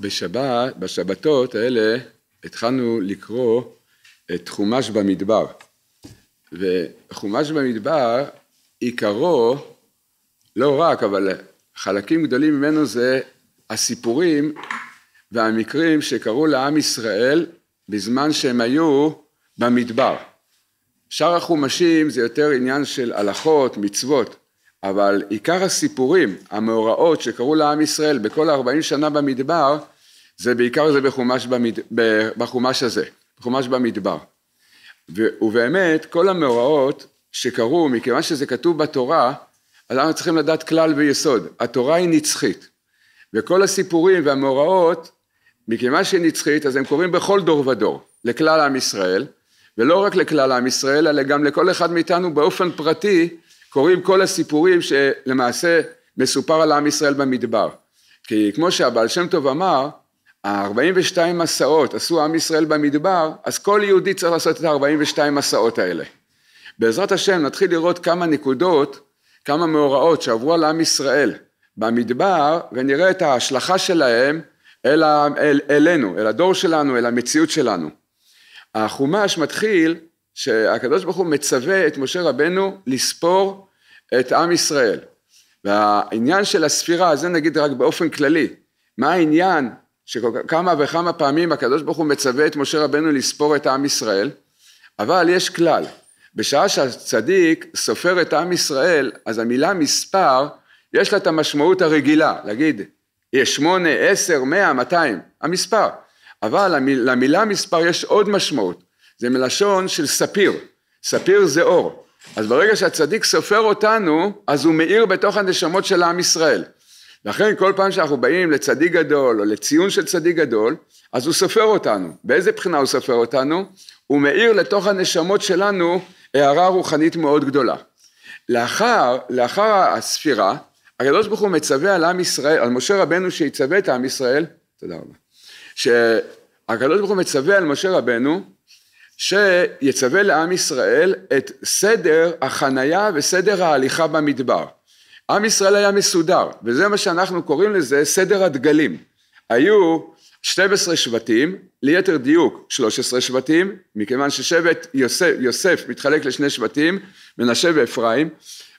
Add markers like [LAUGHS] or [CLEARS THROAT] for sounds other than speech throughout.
בשבת, בשבתות האלה התחלנו לקרוא את חומש במדבר. וחומש במדבר עיקרו, לא רק, אבל חלקים גדולים ממנו זה הסיפורים והמקרים שקרו לעם ישראל בזמן שהם היו במדבר. שאר החומשים זה יותר עניין של הלכות, מצוות, אבל עיקר הסיפורים, המאורעות שקרו לעם ישראל בכל ה-40 שנה במדבר, זה בעיקר זה בחומש, במד... בחומש הזה, בחומש במדבר. ו... ובאמת כל המאורעות שקרו, מכיוון שזה כתוב בתורה, אז אנחנו צריכים לדעת כלל ויסוד, התורה היא נצחית. וכל הסיפורים והמאורעות, מכיוון שהיא נצחית, אז הם קורים בכל דור ודור, לכלל עם ישראל, ולא רק לכלל עם ישראל, אלא גם לכל אחד מאיתנו באופן פרטי, קוראים כל הסיפורים שלמעשה מסופר על עם ישראל במדבר. כי כמו שהבעל שם טוב אמר, ה-42 מסעות עשו עם ישראל במדבר, אז כל יהודי צריך לעשות את ה-42 מסעות האלה. בעזרת השם נתחיל לראות כמה נקודות, כמה מאורעות שעברו על עם ישראל במדבר, ונראה את ההשלכה שלהם אל ה- אל- אלינו, אל הדור שלנו, אל המציאות שלנו. החומש מתחיל שהקדוש ברוך הוא מצווה את משה רבנו לספור את עם ישראל. והעניין של הספירה, זה נגיד רק באופן כללי, מה העניין שכמה וכמה פעמים הקדוש ברוך הוא מצווה את משה רבנו לספור את עם ישראל, אבל יש כלל, בשעה שהצדיק סופר את עם ישראל, אז המילה מספר, יש לה את המשמעות הרגילה, להגיד, יש שמונה, עשר, מאה, מאתיים, המספר. אבל למילה מספר יש עוד משמעות. זה מלשון של ספיר, ספיר זה אור. אז ברגע שהצדיק סופר אותנו, אז הוא מאיר בתוך הנשמות של עם ישראל. לכן כל פעם שאנחנו באים לצדיק גדול או לציון של צדיק גדול, אז הוא סופר אותנו. באיזה בחינה הוא סופר אותנו? הוא מאיר לתוך הנשמות שלנו הערה רוחנית מאוד גדולה. לאחר, לאחר הספירה, הקדוש ברוך הוא מצווה על עם ישראל, על משה רבנו שיצווה את עם ישראל, תודה רבה, שהקדוש ברוך הוא מצווה על משה רבנו שיצווה לעם ישראל את סדר החנייה וסדר ההליכה במדבר. עם ישראל היה מסודר, וזה מה שאנחנו קוראים לזה סדר הדגלים. היו 12 שבטים, ליתר דיוק 13 שבטים, מכיוון ששבט יוסף, יוסף מתחלק לשני שבטים, מנשה ואפרים,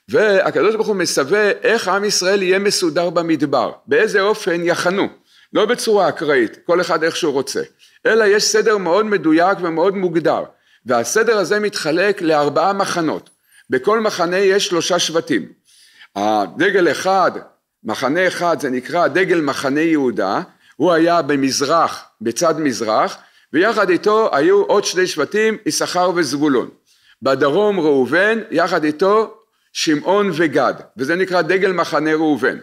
והקדוש ברוך הוא מסווה איך עם ישראל יהיה מסודר במדבר, באיזה אופן יחנו, לא בצורה אקראית, כל אחד איך שהוא רוצה. אלא יש סדר מאוד מדויק ומאוד מוגדר, והסדר הזה מתחלק לארבעה מחנות. בכל מחנה יש שלושה שבטים. הדגל אחד, מחנה אחד זה נקרא דגל מחנה יהודה, הוא היה במזרח, בצד מזרח, ויחד איתו היו עוד שני שבטים, יששכר וזבולון. בדרום ראובן, יחד איתו שמעון וגד, וזה נקרא דגל מחנה ראובן.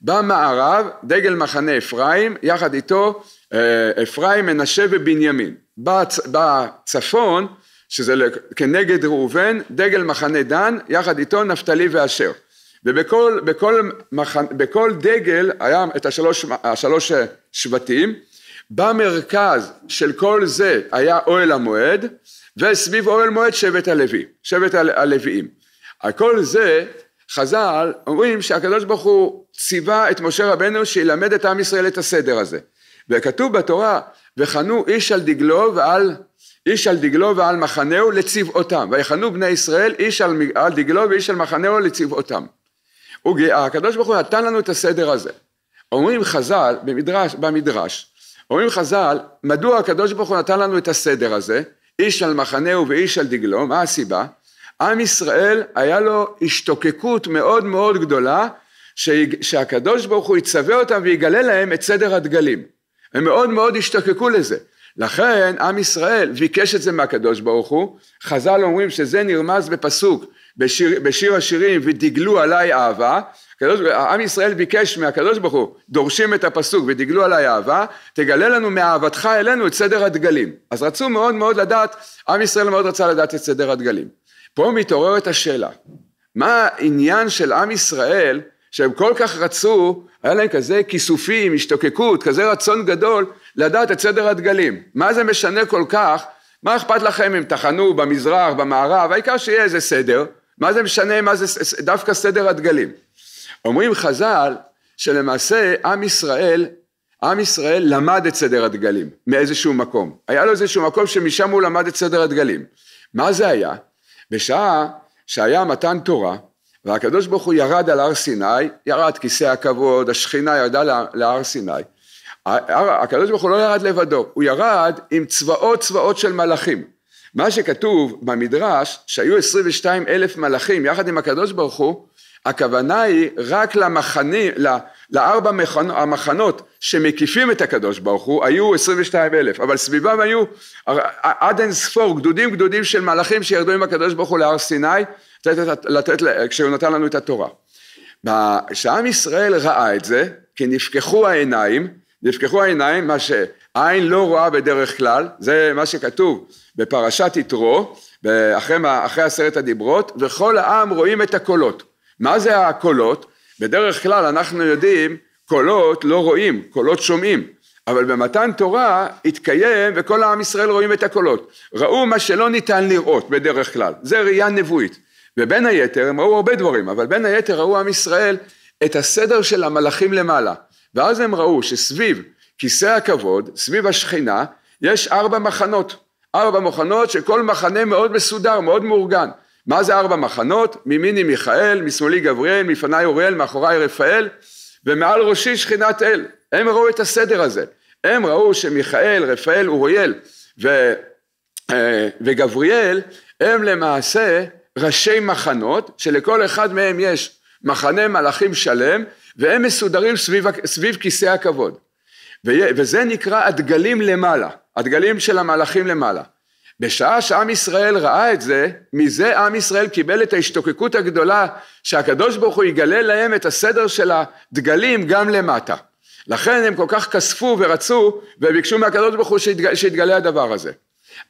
במערב, דגל מחנה אפרים, יחד איתו אה, אפרים, מנשה ובנימין. בצפון, שזה כנגד ראובן, דגל מחנה דן, יחד איתו נפתלי ואשר. ובכל בכל בכל דגל היה את השלוש, השלוש אה, שבטים, במרכז של כל זה היה אוהל המועד, וסביב אוהל מועד שבט הלוי, שבט הלוויים. על כל זה חז"ל אומרים שהקדוש ברוך הוא ציווה את משה רבנו שילמד את עם ישראל את הסדר הזה. וכתוב בתורה, וחנו איש על דגלו ועל, איש על דגלו ועל מחנהו לצבאותם, ויחנו בני ישראל איש על, על דגלו ואיש על מחנהו לצבאותם. הקדוש ברוך הוא נתן לנו את הסדר הזה. אומרים חז"ל, במדרש, במדרש, אומרים חז"ל, מדוע הקדוש ברוך הוא נתן לנו את הסדר הזה, איש על מחנהו ואיש על דגלו, מה הסיבה? עם ישראל היה לו השתוקקות מאוד מאוד גדולה שהקדוש ברוך הוא יצווה אותם ויגלה להם את סדר הדגלים. הם מאוד מאוד השתוקקו לזה. לכן עם ישראל ביקש את זה מהקדוש ברוך הוא, חז"ל אומרים שזה נרמז בפסוק בשיר, בשיר השירים ודגלו עליי אהבה, הקדוש, עם ישראל ביקש מהקדוש ברוך הוא, דורשים את הפסוק ודגלו עליי אהבה, תגלה לנו מאהבתך אלינו את סדר הדגלים. אז רצו מאוד מאוד לדעת, עם ישראל מאוד רצה לדעת את סדר הדגלים. פה מתעוררת השאלה, מה העניין של עם ישראל שהם כל כך רצו, היה להם כזה כיסופים, השתוקקות, כזה רצון גדול לדעת את סדר הדגלים. מה זה משנה כל כך? מה אכפת לכם אם תחנו במזרח, במערב, העיקר שיהיה איזה סדר, מה זה משנה מה זה דווקא סדר הדגלים. אומרים חז"ל שלמעשה עם ישראל, עם ישראל למד את סדר הדגלים מאיזשהו מקום. היה לו איזשהו מקום שמשם הוא למד את סדר הדגלים. מה זה היה? בשעה שהיה מתן תורה, והקדוש ברוך הוא ירד על הר סיני, ירד כיסא הכבוד, השכינה ירדה להר סיני. הקדוש ברוך הוא לא ירד לבדו, הוא ירד עם צבאות צבאות של מלאכים. מה שכתוב במדרש, שהיו 22 אלף מלאכים יחד עם הקדוש ברוך הוא, הכוונה היא רק למחנים, לארבע המחנות שמקיפים את הקדוש ברוך הוא, היו 22 אלף, אבל סביבם היו עד אין ספור גדודים גדודים של מלאכים שירדו עם הקדוש ברוך הוא להר סיני, לתת, לתת, כשהוא נתן לנו את התורה. כשעם ישראל ראה את זה, כי נפקחו העיניים, נפקחו העיניים, מה שעין לא רואה בדרך כלל, זה מה שכתוב בפרשת יתרו, אחרי, אחרי עשרת הדיברות, וכל העם רואים את הקולות. מה זה הקולות? בדרך כלל אנחנו יודעים, קולות לא רואים, קולות שומעים, אבל במתן תורה התקיים וכל העם ישראל רואים את הקולות. ראו מה שלא ניתן לראות בדרך כלל, זה ראייה נבואית. ובין היתר הם ראו הרבה דברים, אבל בין היתר ראו עם ישראל את הסדר של המלאכים למעלה. ואז הם ראו שסביב כיסא הכבוד, סביב השכינה, יש ארבע מחנות. ארבע מחנות שכל מחנה מאוד מסודר, מאוד מאורגן. מה זה ארבע מחנות? מימיני מיכאל, משמאלי גבריאל, מפניי אוריאל, מאחוריי רפאל, ומעל ראשי שכינת אל. הם ראו את הסדר הזה. הם ראו שמיכאל, רפאל, אוריאל ו, אה, וגבריאל הם למעשה ראשי מחנות, שלכל אחד מהם יש מחנה מלאכים שלם, והם מסודרים סביב, סביב כיסא הכבוד. וזה נקרא הדגלים למעלה, הדגלים של המלאכים למעלה. בשעה שעם ישראל ראה את זה, מזה עם ישראל קיבל את ההשתוקקות הגדולה שהקדוש ברוך הוא יגלה להם את הסדר של הדגלים גם למטה. לכן הם כל כך כספו ורצו וביקשו מהקדוש ברוך הוא שיתגלה הדבר הזה.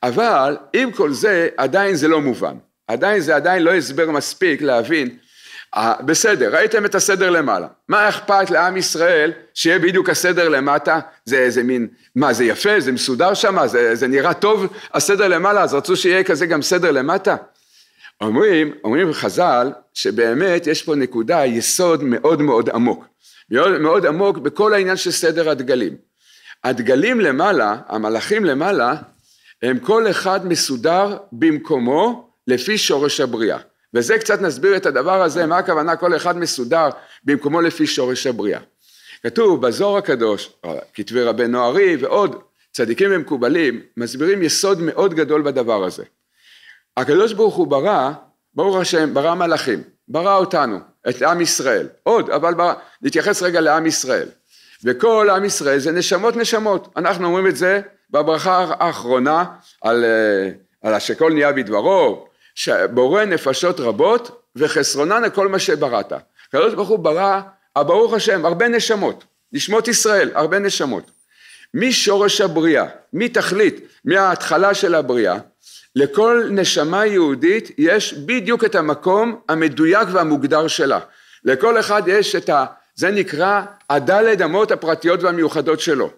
אבל עם כל זה עדיין זה לא מובן. עדיין זה עדיין לא הסבר מספיק להבין. אה, בסדר, ראיתם את הסדר למעלה. מה אכפת לעם ישראל שיהיה בדיוק הסדר למטה? זה איזה מין, מה זה יפה? זה מסודר שם? זה, זה נראה טוב? הסדר למעלה, אז רצו שיהיה כזה גם סדר למטה? אומרים, אומרים חז"ל, שבאמת יש פה נקודה, יסוד מאוד מאוד עמוק. מאוד, מאוד עמוק בכל העניין של סדר הדגלים. הדגלים למעלה, המלאכים למעלה, הם כל אחד מסודר במקומו לפי שורש הבריאה. וזה קצת נסביר את הדבר הזה, מה הכוונה כל אחד מסודר במקומו לפי שורש הבריאה. כתוב בזוהר הקדוש, אה, כתבי רבי נוערי ועוד צדיקים ומקובלים, מסבירים יסוד מאוד גדול בדבר הזה. הקדוש ברוך הוא ברא, ברוך השם, ברא מלאכים, ברא אותנו, את עם ישראל, עוד, אבל ברא, נתייחס רגע לעם ישראל. וכל עם ישראל זה נשמות נשמות, אנחנו אומרים את זה בברכה האחרונה על, אה, על שכל נהיה בדברו, שבורא נפשות רבות וחסרונן לכל מה שבראת. הקדוש ברוך הוא ברא, הברוך השם, הרבה נשמות, נשמות ישראל, הרבה נשמות. משורש הבריאה, מתכלית, מההתחלה של הבריאה, לכל נשמה יהודית יש בדיוק את המקום המדויק והמוגדר שלה. לכל אחד יש את ה... זה נקרא הדלת אמות הפרטיות והמיוחדות שלו.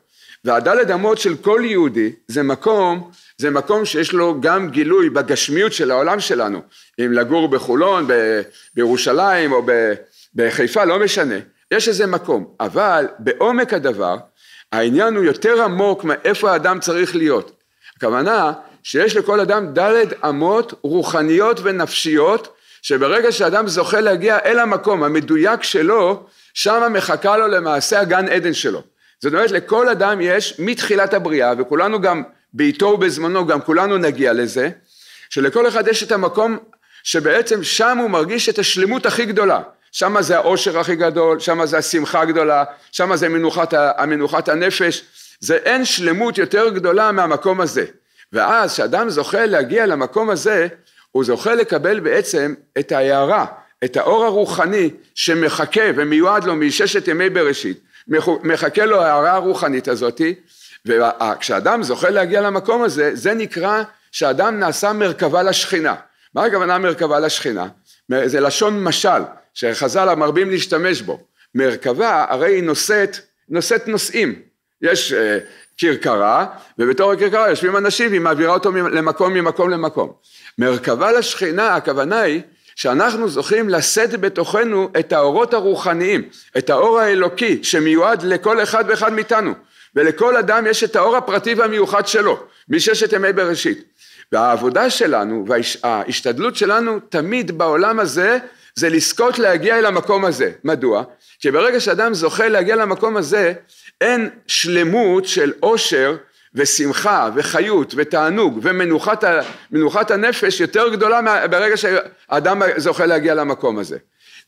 והדלת אמות של כל יהודי זה מקום זה מקום שיש לו גם גילוי בגשמיות של העולם שלנו, אם לגור בחולון, ב- בירושלים או ב- בחיפה, לא משנה, יש איזה מקום, אבל בעומק הדבר, העניין הוא יותר עמוק מאיפה האדם צריך להיות. הכוונה שיש לכל אדם דלת אמות רוחניות ונפשיות, שברגע שאדם זוכה להגיע אל המקום המדויק שלו, שם מחכה לו למעשה הגן עדן שלו. זאת אומרת, לכל אדם יש מתחילת הבריאה, וכולנו גם בעיתו ובזמנו, גם כולנו נגיע לזה, שלכל אחד יש את המקום שבעצם שם הוא מרגיש את השלמות הכי גדולה. שם זה העושר הכי גדול, שם זה השמחה הגדולה, שם זה מנוחת, מנוחת הנפש. זה אין שלמות יותר גדולה מהמקום הזה. ואז כשאדם זוכה להגיע למקום הזה, הוא זוכה לקבל בעצם את ההערה, את האור הרוחני שמחכה ומיועד לו מששת ימי בראשית, מחכה לו ההערה הרוחנית הזאתי, וכשאדם זוכה להגיע למקום הזה, זה נקרא שאדם נעשה מרכבה לשכינה. מה הכוונה מרכבה לשכינה? זה לשון משל, שחז"ל המרבים להשתמש בו. מרכבה הרי היא נושאת, נושאת נושאים. יש אה, כרכרה, ובתור הכרכרה יושבים אנשים והיא מעבירה אותו למקום, ממקום למקום. מרכבה לשכינה, הכוונה היא שאנחנו זוכים לשאת בתוכנו את האורות הרוחניים, את האור האלוקי שמיועד לכל אחד ואחד מאיתנו. ולכל אדם יש את האור הפרטי והמיוחד שלו, מששת ימי בראשית. והעבודה שלנו וההשתדלות שלנו תמיד בעולם הזה זה לזכות להגיע אל המקום הזה. מדוע? כי ברגע שאדם זוכה להגיע למקום הזה אין שלמות של עושר ושמחה וחיות ותענוג ומנוחת הנפש יותר גדולה ברגע שאדם זוכה להגיע למקום הזה.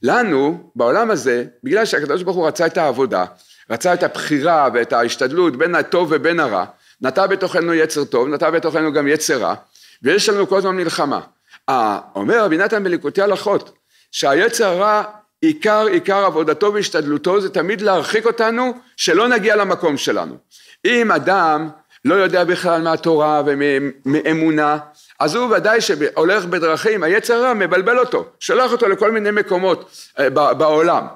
לנו בעולם הזה בגלל שהקדוש ברוך הוא רצה את העבודה רצה את הבחירה ואת ההשתדלות בין הטוב ובין הרע, נטע בתוכנו יצר טוב, נטע בתוכנו גם יצר רע, ויש לנו כל הזמן מלחמה. אה, אומר רבי נתן בליקוטי הלכות, שהיצר הרע עיקר עיקר עבודתו והשתדלותו זה תמיד להרחיק אותנו שלא נגיע למקום שלנו. אם אדם לא יודע בכלל מהתורה ומאמונה, אז הוא ודאי שהולך בדרכים, היצר הרע מבלבל אותו, שולח אותו לכל מיני מקומות אה, בעולם.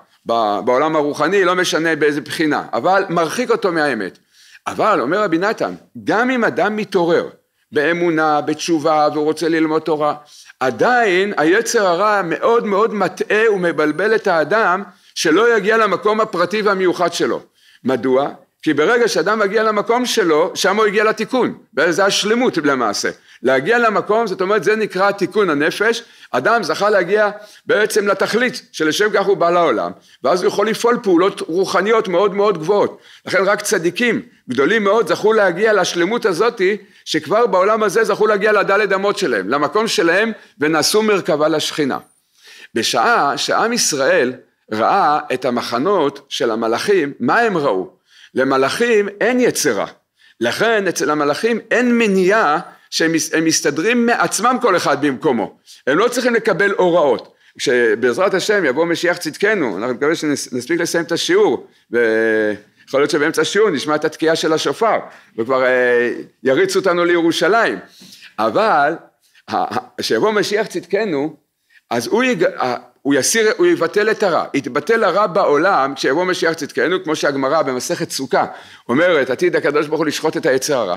בעולם הרוחני, לא משנה באיזה בחינה, אבל מרחיק אותו מהאמת. אבל, אומר רבי נתן, גם אם אדם מתעורר באמונה, בתשובה, והוא רוצה ללמוד תורה, עדיין היצר הרע מאוד מאוד מטעה ומבלבל את האדם שלא יגיע למקום הפרטי והמיוחד שלו. מדוע? כי ברגע שאדם מגיע למקום שלו, שם הוא הגיע לתיקון, וזה השלמות למעשה. להגיע למקום, זאת אומרת, זה נקרא תיקון הנפש. אדם זכה להגיע בעצם לתכלית שלשם כך הוא בא לעולם, ואז הוא יכול לפעול פעולות רוחניות מאוד מאוד גבוהות. לכן רק צדיקים גדולים מאוד זכו להגיע לשלמות הזאתי, שכבר בעולם הזה זכו להגיע לדלת אמות שלהם, למקום שלהם, ונשאו מרכבה לשכינה. בשעה שעם ישראל ראה את המחנות של המלאכים, מה הם ראו? למלאכים אין יצרה. לכן אצל המלאכים אין מניעה שהם מסתדרים מעצמם כל אחד במקומו. הם לא צריכים לקבל הוראות. כשבעזרת השם יבוא משיח צדקנו, אנחנו מקווים שנספיק לסיים את השיעור, ויכול להיות שבאמצע השיעור נשמע את התקיעה של השופר, וכבר אה, יריצו אותנו לירושלים. אבל כשיבוא משיח צדקנו, אז הוא, יג... הוא, יסיר, הוא יבטל את הרע. יתבטל הרע בעולם כשיבוא משיח צדקנו, כמו שהגמרא במסכת סוכה אומרת, עתיד הקדוש ברוך הוא לשחוט את היצר הרע.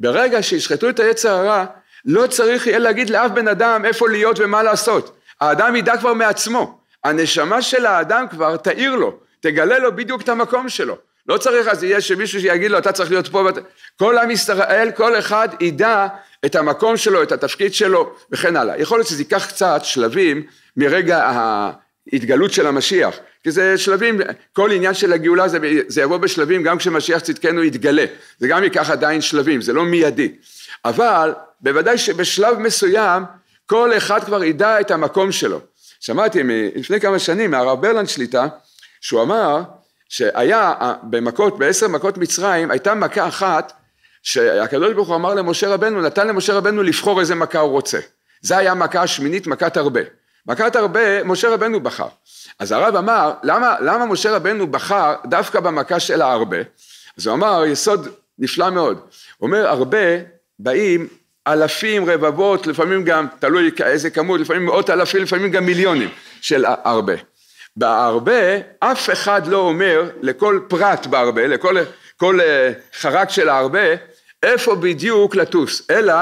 ברגע שישחטו את היצר הרע, לא צריך יהיה להגיד לאף בן אדם איפה להיות ומה לעשות. האדם ידע כבר מעצמו. הנשמה של האדם כבר תאיר לו, תגלה לו בדיוק את המקום שלו. לא צריך אז יהיה שמישהו שיגיד לו אתה צריך להיות פה, ואת... כל עם ישראל, כל אחד ידע את המקום שלו, את התפקיד שלו וכן הלאה. יכול להיות שזה ייקח קצת שלבים מרגע ההתגלות של המשיח, כי זה שלבים, כל עניין של הגאולה זה, זה יבוא בשלבים גם כשמשיח צדקנו יתגלה, זה גם ייקח עדיין שלבים, זה לא מיידי, אבל בוודאי שבשלב מסוים כל אחד כבר ידע את המקום שלו. שמעתי לפני כמה שנים מהרב ברלנד שליטה, שהוא אמר שהיה אה, במכות, בעשר מכות מצרים, הייתה מכה אחת שהקדוש ברוך הוא אמר למשה רבנו, נתן למשה רבנו לבחור איזה מכה הוא רוצה. זה היה מכה השמינית, מכת הרבה. בקעת הרבה, משה רבנו בחר. אז הרב אמר, למה, למה משה רבנו בחר דווקא במכה של ההרבה? אז הוא אמר, יסוד נפלא מאוד. הוא אומר, הרבה באים אלפים, רבבות, לפעמים גם, תלוי איזה כמות, לפעמים מאות אלפים, לפעמים גם מיליונים של הרבה. בהרבה, אף אחד לא אומר לכל פרט בהרבה, לכל כל, uh, חרק של ההרבה, איפה בדיוק לטוס, אלא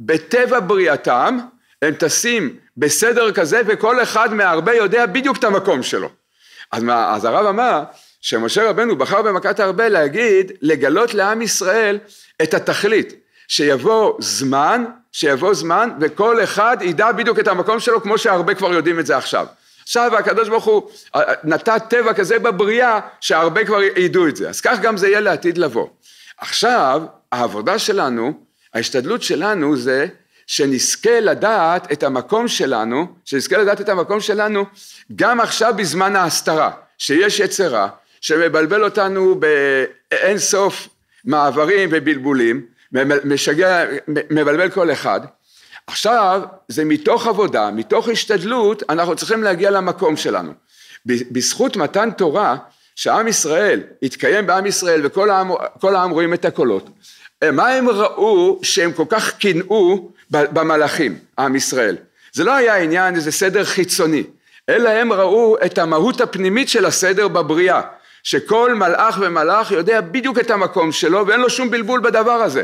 בטבע בריאתם הם טסים בסדר כזה, וכל אחד מהרבה יודע בדיוק את המקום שלו. אז, מה, אז הרב אמר שמשה רבנו בחר במכת הרבה להגיד, לגלות לעם ישראל את התכלית, שיבוא זמן, שיבוא זמן, וכל אחד ידע בדיוק את המקום שלו, כמו שהרבה כבר יודעים את זה עכשיו. עכשיו הקדוש ברוך הוא אה, אה, נתן טבע כזה בבריאה, שהרבה כבר ידעו את זה. אז כך גם זה יהיה לעתיד לבוא. עכשיו, העבודה שלנו, ההשתדלות שלנו זה שנזכה לדעת את המקום שלנו, שנזכה לדעת את המקום שלנו גם עכשיו בזמן ההסתרה, שיש יצרה, שמבלבל אותנו באין סוף מעברים ובלבולים, משגע, מבלבל כל אחד. עכשיו זה מתוך עבודה, מתוך השתדלות, אנחנו צריכים להגיע למקום שלנו. בזכות מתן תורה, שעם ישראל התקיים בעם ישראל וכל העם, העם רואים את הקולות, מה הם ראו שהם כל כך קינאו במלאכים, עם ישראל. זה לא היה עניין, איזה סדר חיצוני, אלא הם ראו את המהות הפנימית של הסדר בבריאה, שכל מלאך ומלאך יודע בדיוק את המקום שלו ואין לו שום בלבול בדבר הזה.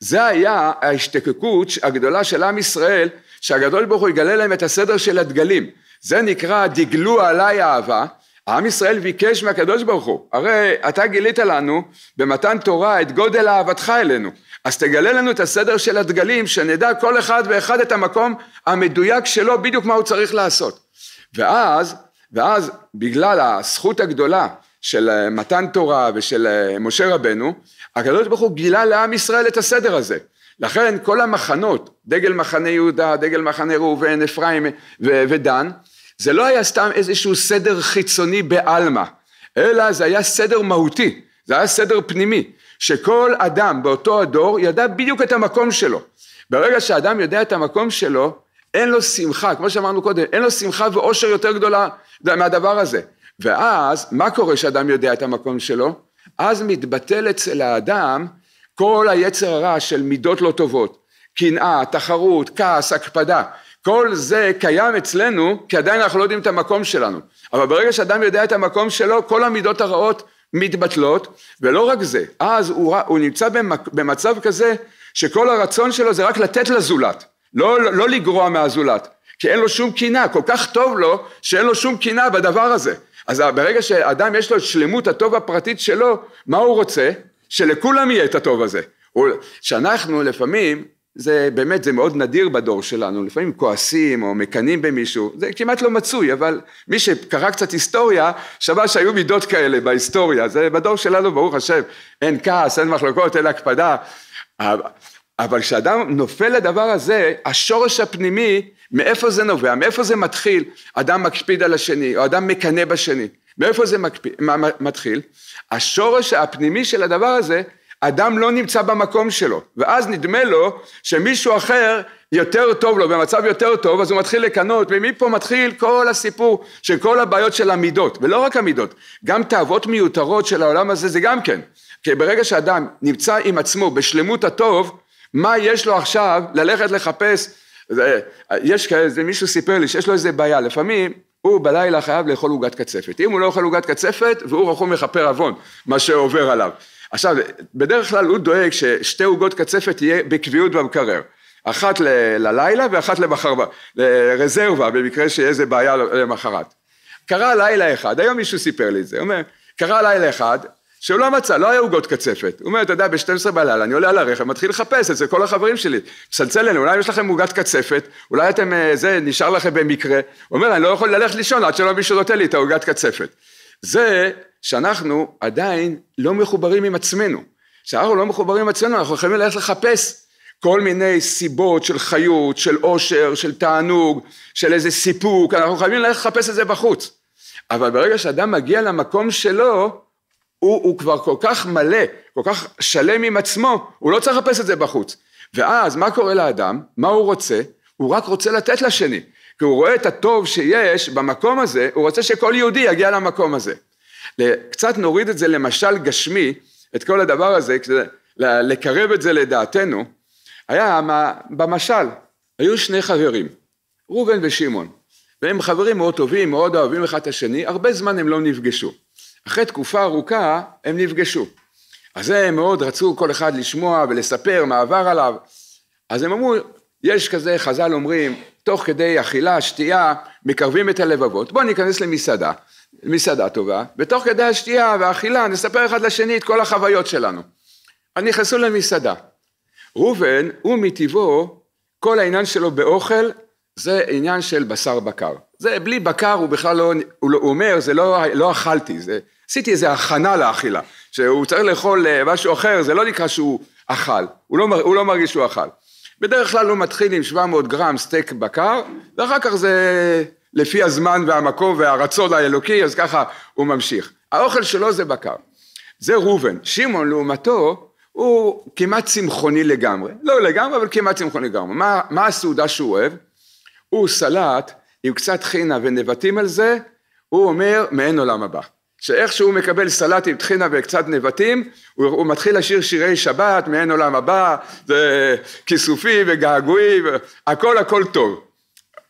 זה היה ההשתקקות הגדולה של עם ישראל, שהגדול ברוך הוא יגלה להם את הסדר של הדגלים. זה נקרא דגלו עליי אהבה. עם ישראל ביקש מהקדוש ברוך הוא, הרי אתה גילית לנו במתן תורה את גודל אהבתך אלינו. אז תגלה לנו את הסדר של הדגלים, שנדע כל אחד ואחד את המקום המדויק שלו, בדיוק מה הוא צריך לעשות. ואז, ואז בגלל הזכות הגדולה של אה, מתן תורה ושל אה, משה רבנו, הקדוש ברוך הוא גילה לעם ישראל את הסדר הזה. לכן כל המחנות, דגל מחנה יהודה, דגל מחנה ראובן, אפרים ו- ודן, זה לא היה סתם איזשהו סדר חיצוני בעלמא, אלא זה היה סדר מהותי, זה היה סדר פנימי. שכל אדם באותו הדור ידע בדיוק את המקום שלו. ברגע שאדם יודע את המקום שלו, אין לו שמחה, כמו שאמרנו קודם, אין לו שמחה ואושר יותר גדולה מהדבר הזה. ואז, מה קורה כשאדם יודע את המקום שלו? אז מתבטל אצל האדם כל היצר הרע של מידות לא טובות, קנאה, תחרות, כעס, הקפדה. כל זה קיים אצלנו, כי עדיין אנחנו לא יודעים את המקום שלנו. אבל ברגע שאדם יודע את המקום שלו, כל המידות הרעות מתבטלות, ולא רק זה, אז הוא, הוא נמצא במצב כזה שכל הרצון שלו זה רק לתת לזולת, לא, לא, לא לגרוע מהזולת, כי אין לו שום קינה, כל כך טוב לו שאין לו שום קינה בדבר הזה. אז ברגע שאדם יש לו את שלמות הטוב הפרטית שלו, מה הוא רוצה? שלכולם יהיה את הטוב הזה. שאנחנו לפעמים זה באמת, זה מאוד נדיר בדור שלנו, לפעמים כועסים או מקנאים במישהו, זה כמעט לא מצוי, אבל מי שקרא קצת היסטוריה, שמע שהיו מידות כאלה בהיסטוריה, זה בדור שלנו, ברוך השם, אין כעס, אין מחלוקות, אין הקפדה, אבל כשאדם נופל לדבר הזה, השורש הפנימי, מאיפה זה נובע, מאיפה זה מתחיל, אדם מקפיד על השני, או אדם מקנא בשני, מאיפה זה מקפיד, מה, מתחיל? השורש הפנימי של הדבר הזה, אדם לא נמצא במקום שלו, ואז נדמה לו שמישהו אחר יותר טוב לו, במצב יותר טוב, אז הוא מתחיל לקנות, ומפה מתחיל כל הסיפור של כל הבעיות של המידות, ולא רק המידות, גם תאוות מיותרות של העולם הזה זה גם כן, כי ברגע שאדם נמצא עם עצמו בשלמות הטוב, מה יש לו עכשיו ללכת לחפש, יש כאלה, מישהו סיפר לי שיש לו איזה בעיה, לפעמים הוא בלילה חייב לאכול עוגת קצפת, אם הוא לא אוכל עוגת קצפת, והוא רחום מכפר עוון, מה שעובר עליו. עכשיו, בדרך כלל הוא דואג ששתי עוגות קצפת יהיה בקביעות במקרר. אחת ל- ללילה ואחת למחר, לרזרבה, במקרה שיהיה איזה בעיה למחרת. קרה לילה אחד, היום מישהו סיפר לי את זה, הוא אומר, קרה לילה אחד, שהוא לא מצא, לא היה עוגות קצפת. הוא אומר, אתה יודע, ב-12 בלילה אני עולה על הרכב, מתחיל לחפש את זה, כל החברים שלי. צלצל אלינו, אולי יש לכם עוגת קצפת, אולי אתם, אה, זה, נשאר לכם במקרה. הוא אומר, אני לא יכול ללכת לישון עד שלא מישהו נותן לי את העוגת קצפת. זה שאנחנו עדיין לא מחוברים עם עצמנו. כשאנחנו לא מחוברים עם עצמנו אנחנו יכולים ללכת לחפש כל מיני סיבות של חיות, של עושר, של תענוג, של איזה סיפוק, אנחנו חייבים ללכת לחפש את זה בחוץ. אבל ברגע שאדם מגיע למקום שלו, הוא, הוא כבר כל כך מלא, כל כך שלם עם עצמו, הוא לא צריך לחפש את זה בחוץ. ואז מה קורה לאדם? מה הוא רוצה? הוא רק רוצה לתת לשני. כי הוא רואה את הטוב שיש במקום הזה, הוא רוצה שכל יהודי יגיע למקום הזה. קצת נוריד את זה למשל גשמי, את כל הדבר הזה, כדי לקרב את זה לדעתנו, היה במשל, היו שני חברים, ראובן ושמעון, והם חברים מאוד טובים, מאוד אוהבים אחד את השני, הרבה זמן הם לא נפגשו. אחרי תקופה ארוכה הם נפגשו. אז הם מאוד רצו כל אחד לשמוע ולספר מה עבר עליו, אז הם אמרו, יש כזה, חז"ל אומרים, תוך כדי אכילה, שתייה, מקרבים את הלבבות, בואו ניכנס למסעדה מסעדה טובה, ותוך כדי השתייה והאכילה נספר אחד לשני את כל החוויות שלנו. אז נכנסו למסעדה. ראובן, הוא מטבעו, כל העניין שלו באוכל זה עניין של בשר בקר. זה בלי בקר הוא בכלל לא, הוא, לא, הוא אומר זה לא, לא אכלתי, זה, עשיתי איזה הכנה לאכילה, שהוא צריך לאכול אה, משהו אחר, זה לא נקרא שהוא אכל, הוא לא, הוא לא מרגיש שהוא אכל. בדרך כלל הוא מתחיל עם 700 גרם סטייק בקר, ואחר כך זה לפי הזמן והמקום והרצון האלוקי, אז ככה הוא ממשיך. האוכל שלו זה בקר. זה ראובן. שמעון לעומתו, הוא כמעט צמחוני לגמרי. לא לגמרי, אבל כמעט צמחוני לגמרי. מה, מה הסעודה שהוא אוהב? הוא סלט עם קצת חינה ונבטים על זה, הוא אומר מעין עולם הבא. שאיך שהוא מקבל סלט עם טחינה וקצת נבטים, הוא, הוא מתחיל לשיר שירי שבת, מעין עולם הבא, זה כיסופי וגעגועי, הכל הכל טוב.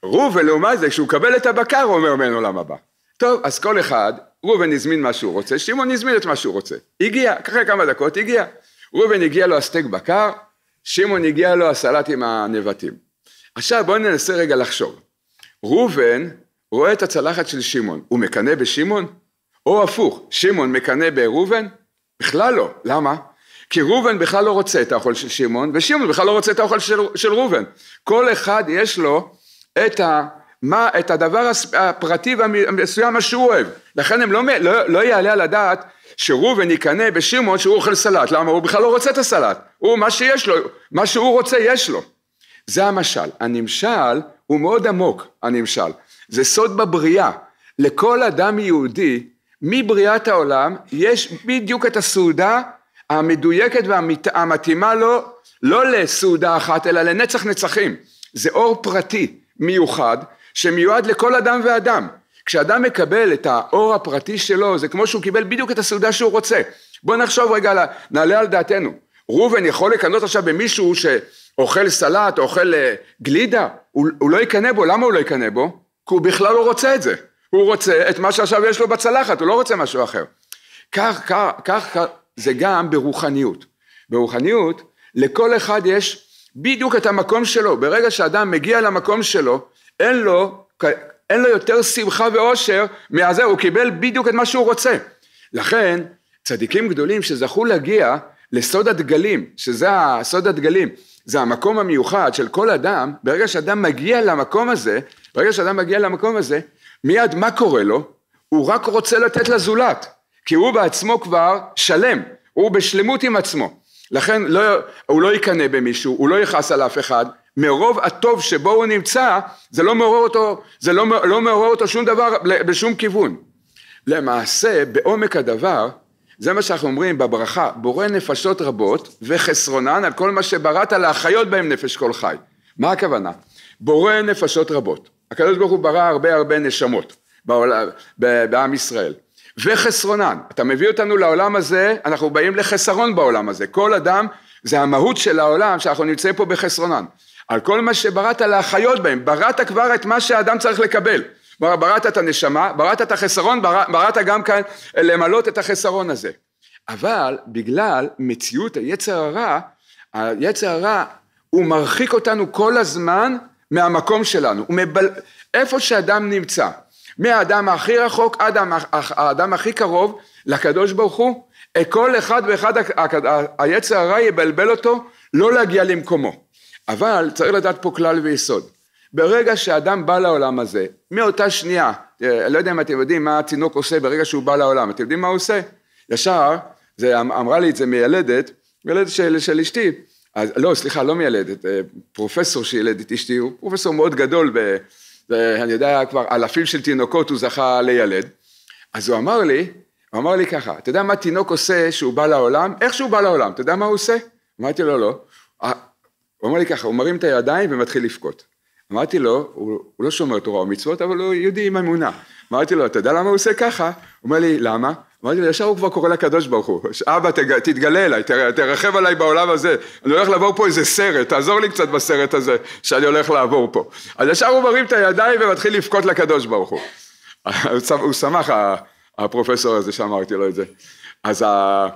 ראובן לעומת זה, כשהוא מקבל את הבקר, הוא אומר מן עולם הבא. טוב, אז כל אחד, ראובן הזמין מה שהוא רוצה, שמעון הזמין את מה שהוא רוצה. הגיע, אחרי כמה דקות הגיע. ראובן הגיע לו הסטייק בקר, שמעון הגיע לו הסלט עם הנבטים. עכשיו בואו ננסה רגע לחשוב. ראובן רואה את הצלחת של שמעון, הוא מקנא בשמעון? או הפוך, שמעון מקנא בראובן? בכלל לא, למה? כי ראובן בכלל לא רוצה את האוכל של שמעון, ושמעון בכלל לא רוצה את האוכל של, של ראובן. כל אחד יש לו את, ה, מה, את הדבר הפרטי והמסוים מה שהוא אוהב. לכן הם לא, לא, לא יעלה על הדעת שראובן יקנא בשמעון שהוא אוכל סלט. למה? הוא בכלל לא רוצה את הסלט. הוא, מה שיש לו, מה שהוא רוצה יש לו. זה המשל. הנמשל הוא מאוד עמוק, הנמשל. זה סוד בבריאה. לכל אדם יהודי, מבריאת העולם, יש בדיוק את הסעודה המדויקת והמתאימה לו, לא לסעודה אחת, אלא לנצח נצחים. זה אור פרטי. מיוחד שמיועד לכל אדם ואדם. כשאדם מקבל את האור הפרטי שלו זה כמו שהוא קיבל בדיוק את הסעודה שהוא רוצה. בואו נחשוב רגע, נעלה על דעתנו. ראובן יכול לקנות עכשיו במישהו שאוכל סלט, אוכל אה, גלידה? הוא, הוא לא יקנא בו, למה הוא לא יקנא בו? כי הוא בכלל לא רוצה את זה. הוא רוצה את מה שעכשיו יש לו בצלחת, הוא לא רוצה משהו אחר. כך, כך, כך, כך זה גם ברוחניות. ברוחניות, לכל אחד יש בדיוק את המקום שלו. ברגע שאדם מגיע למקום שלו, אין לו, אין לו יותר שמחה ואושר מהזה, הוא קיבל בדיוק את מה שהוא רוצה. לכן, צדיקים גדולים שזכו להגיע לסוד הדגלים, שזה סוד הדגלים, זה המקום המיוחד של כל אדם, ברגע שאדם מגיע למקום הזה, ברגע שאדם מגיע למקום הזה, מיד מה קורה לו? הוא רק רוצה לתת לזולת, כי הוא בעצמו כבר שלם, הוא בשלמות עם עצמו. לכן לא, הוא לא יקנא במישהו, הוא לא יכעס על אף אחד, מרוב הטוב שבו הוא נמצא, זה לא מעורר אותו, זה לא, לא מעורר אותו שום דבר בשום כיוון. למעשה, בעומק הדבר, זה מה שאנחנו אומרים בברכה, בורא נפשות רבות וחסרונן על כל מה שבראת להחיות בהם נפש כל חי. מה הכוונה? בורא נפשות רבות. הקדוש ברוך הוא ברא הרבה הרבה נשמות בעולם, בעם ישראל. וחסרונן. אתה מביא אותנו לעולם הזה, אנחנו באים לחסרון בעולם הזה. כל אדם, זה המהות של העולם, שאנחנו נמצאים פה בחסרונן. על כל מה שבראת להחיות בהם, בראת כבר את מה שהאדם צריך לקבל. כלומר, בראת את הנשמה, בראת את החסרון, בראת גם כאן למלא את החסרון הזה. אבל בגלל מציאות היצר הרע, היצר הרע הוא מרחיק אותנו כל הזמן מהמקום שלנו, הוא מבל... איפה שאדם נמצא, מהאדם הכי רחוק עד האדם הכי קרוב לקדוש ברוך הוא, כל אחד ואחד היצר הרע יבלבל אותו לא להגיע למקומו. אבל צריך לדעת פה כלל ויסוד. ברגע שאדם בא לעולם הזה, מאותה שנייה, אני אה, לא יודע אם אתם יודעים מה התינוק עושה ברגע שהוא בא לעולם, אתם יודעים מה הוא עושה? ישר, זה, אמ-, אמרה לי את זה מילדת, מילדת של, של אשתי, אז, לא סליחה לא מילדת, אה, פרופסור שילד את אשתי, הוא פרופסור מאוד גדול ב, ואני יודע כבר אלפים של תינוקות הוא זכה לילד, אז הוא אמר לי, הוא אמר לי ככה, אתה יודע מה תינוק עושה שהוא בא לעולם? איך שהוא בא לעולם, אתה יודע מה הוא עושה? אמרתי לו לא. אה, הוא אמר לי ככה, הוא מרים את הידיים ומתחיל לבכות. אמרתי לו, הוא, הוא לא שומר תורה ומצוות, אבל הוא יהודי עם אמונה. אמרתי לו, אתה יודע למה הוא עושה ככה? הוא אומר לי, למה? אמרתי לו, ישר הוא כבר קורא לקדוש ברוך הוא, אבא תג... תתגלה אליי, תר... תרחב עליי בעולם הזה, אני הולך לעבור פה איזה סרט, תעזור לי קצת בסרט הזה שאני הולך לעבור פה. אז ישר הוא מרים את הידיים ומתחיל לבכות לקדוש ברוך הוא. הוא שמח, הפרופסור הזה שאמרתי לו את זה. אז ה...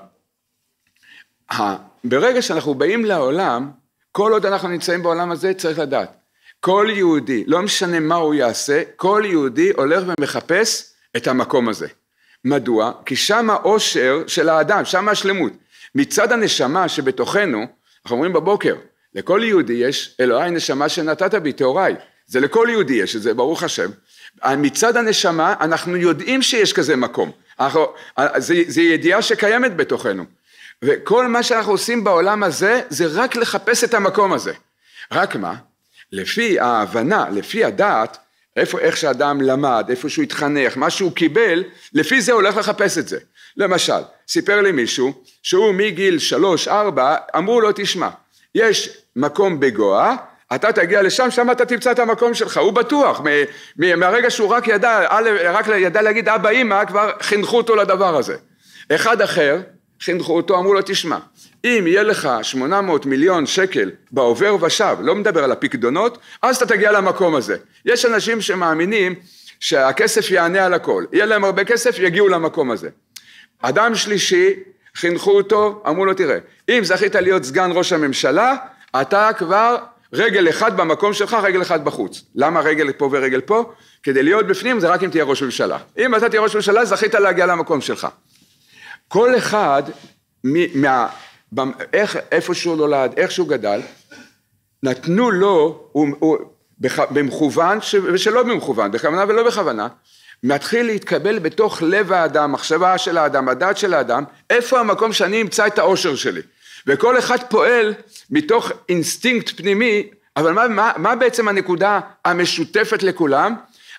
ה... ברגע שאנחנו באים לעולם, כל עוד אנחנו נמצאים בעולם הזה, צריך לדעת. כל יהודי, לא משנה מה הוא יעשה, כל יהודי הולך ומחפש את המקום הזה. מדוע? כי שם העושר של האדם, שם השלמות. מצד הנשמה שבתוכנו, אנחנו אומרים בבוקר, לכל יהודי יש אלוהי נשמה שנתת בי טהוריי, זה לכל יהודי יש את זה, ברוך השם. מצד הנשמה אנחנו יודעים שיש כזה מקום, אנחנו, זה, זה ידיעה שקיימת בתוכנו. וכל מה שאנחנו עושים בעולם הזה זה רק לחפש את המקום הזה. רק מה? לפי ההבנה, לפי הדעת, איפה, איך שאדם למד, איפה שהוא התחנך, מה שהוא קיבל, לפי זה הולך לחפש את זה. למשל, סיפר לי מישהו שהוא מגיל שלוש, ארבע, אמרו לו, תשמע, יש מקום בגואה, אתה תגיע לשם, שם אתה תמצא את המקום שלך, הוא בטוח, מ- מ- מהרגע שהוא רק ידע, רק ידע להגיד אבא אימא, כבר חינכו אותו לדבר הזה. אחד אחר, חינכו אותו, אמרו לו, תשמע, אם יהיה לך 800 מיליון שקל בעובר ושב, לא מדבר על הפקדונות, אז אתה תגיע למקום הזה. יש אנשים שמאמינים שהכסף יענה על הכל, יהיה להם הרבה כסף, יגיעו למקום הזה. אדם שלישי, חינכו אותו, אמרו לו תראה, אם זכית להיות סגן ראש הממשלה, אתה כבר רגל אחד במקום שלך, רגל אחד בחוץ. למה רגל פה ורגל פה? כדי להיות בפנים זה רק אם תהיה ראש ממשלה. אם אתה תהיה ראש ממשלה, זכית להגיע למקום שלך. כל אחד מה... איך, איפה שהוא נולד, איך שהוא גדל, נתנו לו, הוא, הוא, בח, במכוון ש, ושלא במכוון, בכוונה ולא בכוונה, מתחיל להתקבל בתוך לב האדם, מחשבה של האדם, הדעת של האדם, איפה המקום שאני אמצא את האושר שלי. וכל אחד פועל מתוך אינסטינקט פנימי, אבל מה, מה, מה בעצם הנקודה המשותפת לכולם?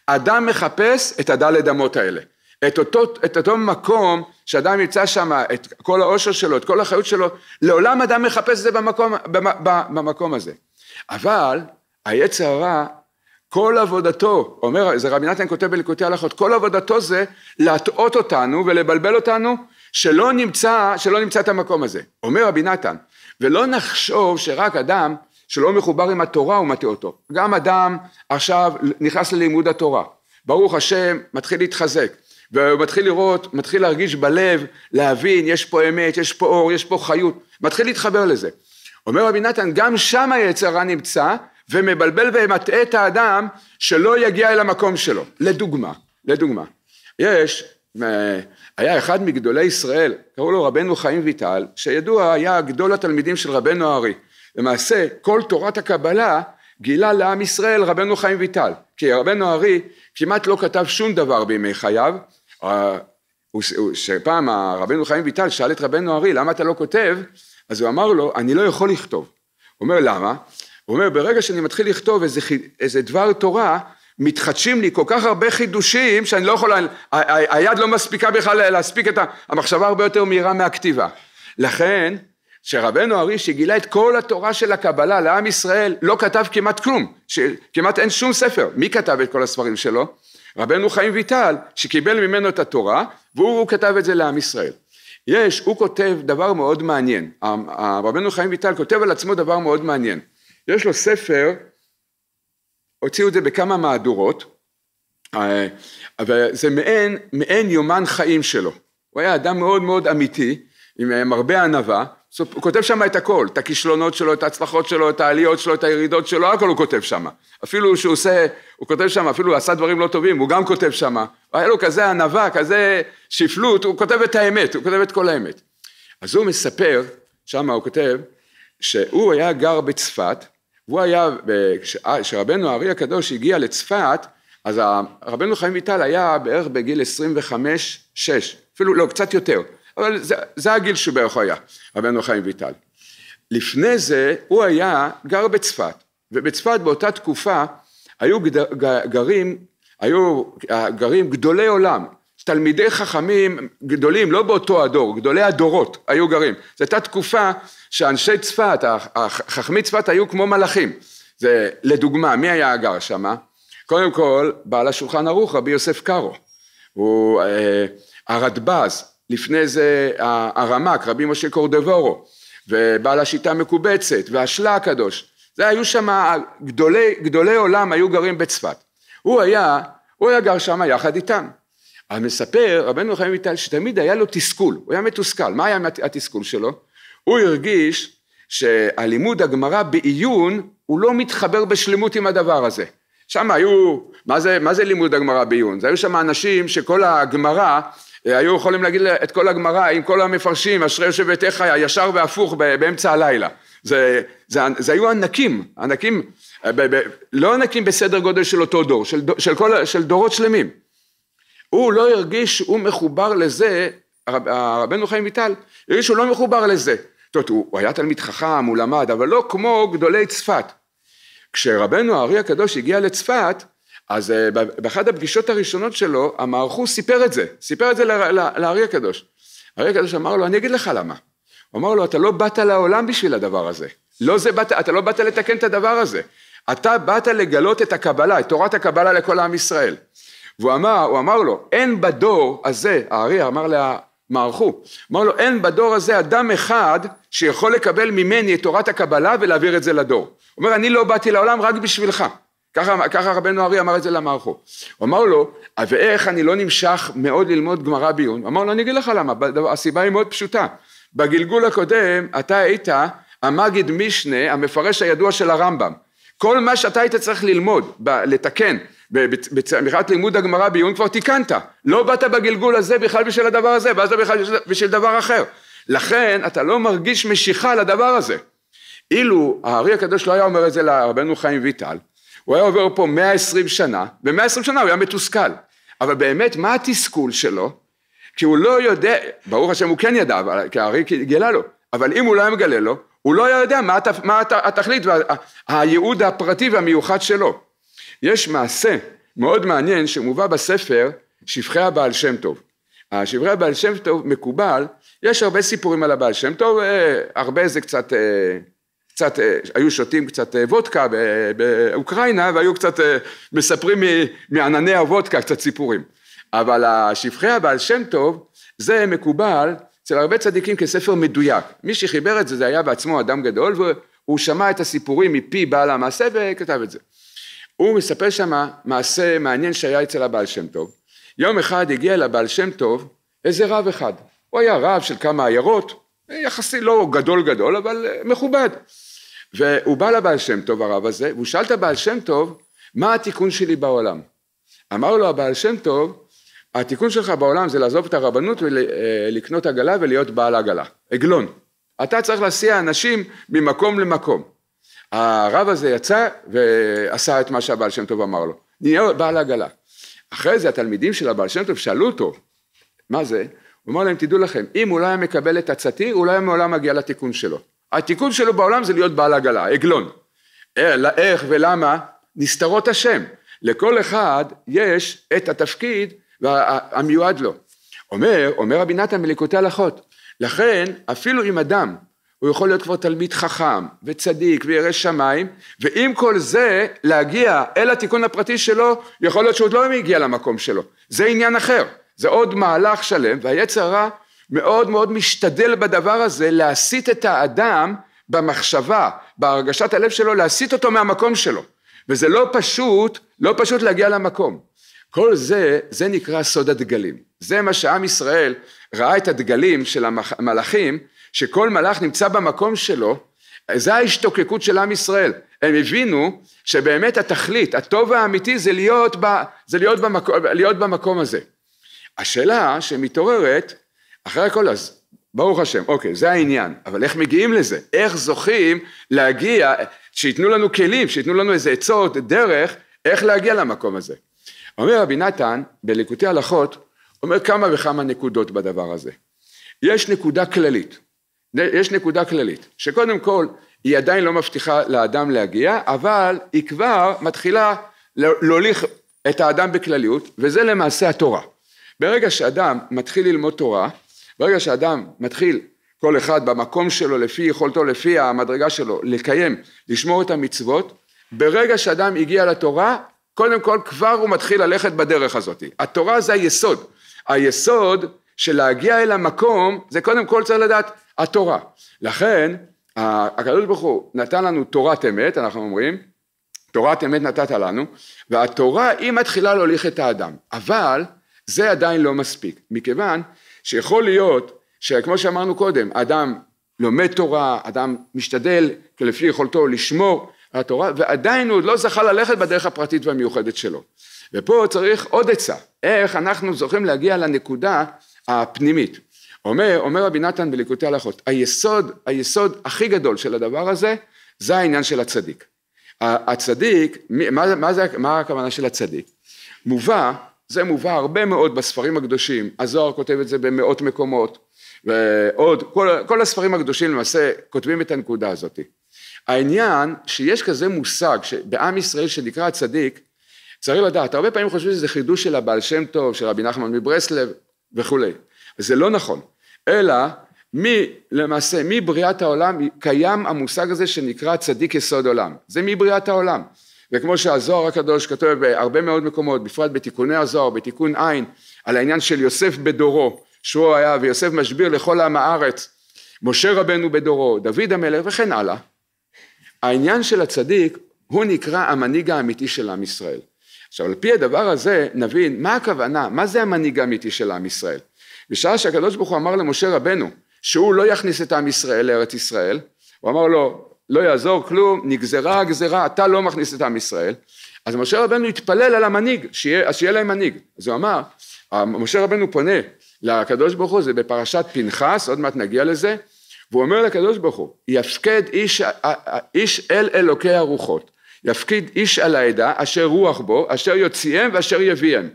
אדם מחפש את הדלת אמות האלה, את אותו, את אותו מקום שאדם ימצא שם את כל העושר שלו, את כל החיות שלו, לעולם אדם מחפש את זה במקום, במקום הזה. אבל היצר הרע, כל עבודתו, אומר, זה רבי נתן כותב בליקוטי הלכות, כל עבודתו זה להטעות אותנו ולבלבל אותנו, שלא נמצא, שלא נמצא את המקום הזה. אומר רבי נתן, ולא נחשוב שרק אדם שלא מחובר עם התורה הוא מטעה אותו. גם אדם עכשיו נכנס ללימוד התורה, ברוך השם, מתחיל להתחזק, והוא מתחיל לראות, מתחיל להרגיש בלב, להבין, יש פה אמת, יש פה אור, יש פה חיות, מתחיל להתחבר לזה. אומר רבי נתן, גם שם היצר רע נמצא, ומבלבל ומטעה את האדם שלא יגיע אל המקום שלו. לדוגמה, לדוגמה, יש, אה, היה אחד מגדולי ישראל, קראו לו רבנו חיים ויטל, שידוע היה גדול התלמידים של רבנו הארי. למעשה, כל תורת הקבלה גילה לעם ישראל רבנו חיים ויטל, כי רבנו הארי כמעט לא כתב שום דבר בימי חייו, שפעם רבנו חיים ויטל שאל את רבנו ארי, למה אתה לא כותב? אז הוא אמר לו, אני לא יכול לכתוב. הוא אומר, למה? הוא אומר, ברגע שאני מתחיל לכתוב איזה, איזה דבר תורה, מתחדשים לי כל כך הרבה חידושים שאני לא יכול, היד לא מספיקה בכלל להספיק את המחשבה הרבה יותר מהירה מהכתיבה. לכן, שרבנו ארי שגילה את כל התורה של הקבלה לעם ישראל לא כתב כמעט כלום, כמעט אין שום ספר. מי כתב את כל הספרים שלו? רבנו חיים ויטל, שקיבל ממנו את התורה, והוא כתב את זה לעם ישראל. יש, הוא כותב דבר מאוד מעניין, רבנו חיים ויטל כותב על עצמו דבר מאוד מעניין. יש לו ספר, הוציאו את זה בכמה מהדורות, אה, וזה מעין, מעין יומן חיים שלו. הוא היה אדם מאוד מאוד אמיתי, עם, עם הרבה ענווה, הוא כותב שם את הכל, את הכישלונות שלו, את ההצלחות שלו, את העליות שלו, את הירידות שלו, הכל הוא כותב שם. אפילו שהוא עושה, הוא כותב שם, אפילו הוא עשה דברים לא טובים, הוא גם כותב שם. היה לו כזה ענווה, כזה שפלות, הוא כותב את האמת, הוא כותב את כל האמת. אז הוא מספר, שם הוא כותב, שהוא היה גר בצפת, והוא היה, אה, אה, כשרבנו הארי הקדוש הגיע לצפת, אז רבנו חיים ויטל היה בערך בגיל 25-6, אפילו לא, קצת יותר. אבל זה, זה הגיל שבערך היה, רבנו חיים ויטל. לפני זה הוא היה, גר בצפת, ובצפת באותה תקופה היו גרים, היו אה, גרים גדולי עולם, תלמידי חכמים גדולים, לא באותו הדור, גדולי הדורות היו גרים. זו הייתה תקופה שאנשי צפת, חכמי צפת היו כמו מלאכים. זה לדוגמה, מי היה הגר שם? קודם כל, בעל השולחן ערוך, רבי יוסף קארו. הוא אה, הרדב"ז, לפני זה הרמ"ק, רבי משה קורדבורו, ובעל השיטה המקובצת, והשלה הקדוש, זה היו שם, גדולי, גדולי עולם היו גרים בצפת. הוא היה, הוא היה גר שם יחד איתם. אז מספר רבנו חיים ויטל שתמיד היה לו תסכול, הוא היה מתוסכל, מה היה התסכול שלו? הוא הרגיש שהלימוד הגמרא בעיון הוא לא מתחבר בשלמות עם הדבר הזה. שם היו, מה זה, מה זה לימוד הגמרא בעיון? זה היו שם אנשים שכל הגמרא אה, היו יכולים להגיד את כל הגמרא עם כל המפרשים, אשרי יושב ביתך ישר והפוך באמצע הלילה. זה, זה, זה היו ענקים, ענקים, אה, ב, ב, לא ענקים בסדר גודל של אותו דור, של, של, כל, של דורות שלמים. הוא לא הרגיש, הוא מחובר לזה, הרב, הרבנו חיים ויטל, הרגיש שהוא לא מחובר לזה. זאת אומרת, הוא, הוא היה תלמיד חכם, הוא למד, אבל לא כמו גדולי צפת. כשרבנו הארי הקדוש הגיע לצפת, אז אה, באחת הפגישות הראשונות שלו, המערכו סיפר את זה, סיפר את זה לארי הקדוש. האריה הקדוש אמר לו, אני אגיד לך למה. הוא אמר לו, אתה לא באת לעולם בשביל הדבר הזה. לא זה באת, אתה לא באת לתקן את הדבר הזה. אתה באת לגלות את הקבלה, את תורת הקבלה לכל עם ישראל. והוא אמר, הוא אמר לו, אין בדור הזה, הארי אמר לה, מערכו, אמר לו, אין בדור הזה אדם אחד שיכול לקבל ממני את תורת הקבלה ולהעביר את זה לדור. הוא אומר, אני לא באתי לעולם רק בשבילך. ככה, ככה רבנו ארי אמר את זה למערכו. הוא אמר לו, ואיך אני לא נמשך מאוד ללמוד גמרא ביון? אמר לו, אני אגיד לך למה, הסיבה היא מאוד פשוטה. בגלגול הקודם אתה היית המגיד משנה, המפרש הידוע של הרמב"ם. כל מה שאתה היית צריך ללמוד, ב, לתקן, מבחינת לימוד הגמרא בעיון כבר תיקנת. לא באת בגלגול הזה בכלל בשביל הדבר הזה, באת בכלל בשביל דבר אחר. לכן אתה לא מרגיש משיכה לדבר הזה. אילו הארי הקדוש לא היה אומר את זה לרבנו חיים ויטל, הוא היה עובר פה 120 שנה, ב-120 שנה הוא היה מתוסכל. אבל באמת, מה התסכול שלו? כי הוא לא יודע, ברוך השם הוא כן ידע, אבל, כי הארי גילה לו, אבל אם הוא לא היה מגלה לו, הוא לא היה יודע מה, הת, מה הת, התכלית, והייעוד וה, הפרטי והמיוחד שלו. יש מעשה מאוד מעניין שמובא בספר שבחי הבעל שם טוב. השברי הבעל שם טוב מקובל, יש הרבה סיפורים על הבעל שם טוב, אה, הרבה זה קצת אה, קצת, אה, היו שותים קצת אה, וודקה באוקראינה והיו קצת אה, מספרים מענני הוודקה קצת סיפורים. אבל השפחי הבעל שם טוב זה מקובל אצל הרבה צדיקים כספר מדויק. מי שחיבר את זה זה היה בעצמו אדם גדול והוא שמע את הסיפורים מפי בעל המעשה וכתב את זה. הוא מספר שם מעשה מעניין שהיה אצל הבעל שם טוב. יום אחד הגיע לבעל שם טוב איזה רב אחד. הוא היה רב של כמה עיירות יחסי לא גדול גדול, אבל אה, מכובד. והוא בא לבעל שם טוב הרב הזה, והוא שאל את הבעל שם טוב, מה התיקון שלי בעולם? אמר לו הבעל שם טוב, התיקון שלך בעולם זה לעזוב את הרבנות ולקנות אה, עגלה ולהיות בעל עגלה, עגלון. אתה צריך להסיע אנשים ממקום למקום. הרב הזה יצא ועשה את מה שהבעל שם טוב אמר לו, נהיה בעל עגלה. אחרי זה התלמידים של הבעל שם טוב שאלו אותו, מה זה? הוא אומר להם, תדעו לכם, אם הוא לא היה מקבל את עצתי, הוא לא היה מעולם מגיע לתיקון שלו. התיקון שלו בעולם זה להיות בעל עגלה, עגלון. איך ולמה נסתרות השם. לכל אחד יש את התפקיד המיועד לו. אומר, אומר רבי נתן מליקוטי הלכות, לכן אפילו אם אדם הוא יכול להיות כבר תלמיד חכם וצדיק וירא שמיים, ועם כל זה להגיע אל התיקון הפרטי שלו, יכול להיות שהוא עוד לא הגיע למקום שלו, זה עניין אחר. זה עוד מהלך שלם, והיצר הרע מאוד מאוד משתדל בדבר הזה להסיט את האדם במחשבה, בהרגשת הלב שלו, להסיט אותו מהמקום שלו. וזה לא פשוט, לא פשוט להגיע למקום. כל זה, זה נקרא סוד הדגלים. זה מה שעם ישראל ראה את הדגלים של המלאכים, שכל מלאך נמצא במקום שלו, זה ההשתוקקות של עם ישראל. הם הבינו שבאמת התכלית, הטוב האמיתי זה להיות, ב, זה להיות, במקום, להיות במקום הזה. השאלה שמתעוררת, אחרי הכל אז ברוך השם, אוקיי, זה העניין, אבל איך מגיעים לזה? איך זוכים להגיע, שייתנו לנו כלים, שייתנו לנו איזה עצות, דרך, איך להגיע למקום הזה. אומר רבי נתן, בליקוטי הלכות, אומר כמה וכמה נקודות בדבר הזה. יש נקודה כללית, יש נקודה כללית, שקודם כל היא עדיין לא מבטיחה לאדם להגיע, אבל היא כבר מתחילה להוליך את האדם בכלליות, וזה למעשה התורה. ברגע שאדם מתחיל ללמוד תורה, ברגע שאדם מתחיל כל אחד במקום שלו, לפי יכולתו, לפי המדרגה שלו, לקיים, לשמור את המצוות, ברגע שאדם הגיע לתורה, קודם כל כבר הוא מתחיל ללכת בדרך הזאת. התורה זה היסוד. היסוד של להגיע אל המקום, זה קודם כל צריך לדעת התורה. לכן, הקדוש ברוך הוא נתן לנו תורת אמת, אנחנו אומרים, תורת אמת נתת לנו, והתורה היא מתחילה להוליך את האדם. אבל, זה עדיין לא מספיק, מכיוון שיכול להיות שכמו שאמרנו קודם, אדם לומד תורה, אדם משתדל כלפי יכולתו לשמור על התורה, ועדיין הוא עוד לא זכה ללכת בדרך הפרטית והמיוחדת שלו. ופה צריך עוד עצה, איך אנחנו זוכים להגיע לנקודה הפנימית. אומר, אומר רבי נתן בליקוטי הלכות, היסוד, היסוד הכי גדול של הדבר הזה, זה העניין של הצדיק. הצדיק, מה, מה, זה, מה הכוונה של הצדיק? מובא זה מובא הרבה מאוד בספרים הקדושים, הזוהר כותב את זה במאות מקומות, ועוד, כל, כל הספרים הקדושים למעשה כותבים את הנקודה הזאת. העניין שיש כזה מושג בעם ישראל שנקרא הצדיק, צריך לדעת, הרבה פעמים חושבים שזה חידוש של הבעל שם טוב, של רבי נחמן מברסלב וכולי, זה לא נכון, אלא מי, למעשה, מבריאת העולם קיים המושג הזה שנקרא צדיק יסוד עולם, זה מבריאת העולם. וכמו שהזוהר הקדוש כתוב בהרבה מאוד מקומות, בפרט בתיקוני הזוהר, בתיקון עין, על העניין של יוסף בדורו, שהוא היה, ויוסף משביר לכל עם הארץ, משה רבנו בדורו, דוד המלך וכן הלאה. העניין של הצדיק, הוא נקרא המנהיג האמיתי של עם ישראל. עכשיו על פי הדבר הזה נבין מה הכוונה, מה זה המנהיג האמיתי של עם ישראל. בשעה שהקדוש ברוך הוא אמר למשה רבנו שהוא לא יכניס את עם ישראל לארץ ישראל, הוא אמר לו לא יעזור כלום, נגזרה הגזרה, אתה לא מכניס את עם ישראל. אז משה רבנו התפלל על המנהיג, שיה, שיהיה להם מנהיג. אז הוא אמר, משה רבנו פונה לקדוש ברוך הוא, זה בפרשת פנחס, עוד מעט נגיע לזה, והוא אומר לקדוש ברוך הוא, יפקד איש, איש אל אלוקי הרוחות, יפקיד איש על העדה, אשר רוח בו, אשר יוציאם ואשר יביאם.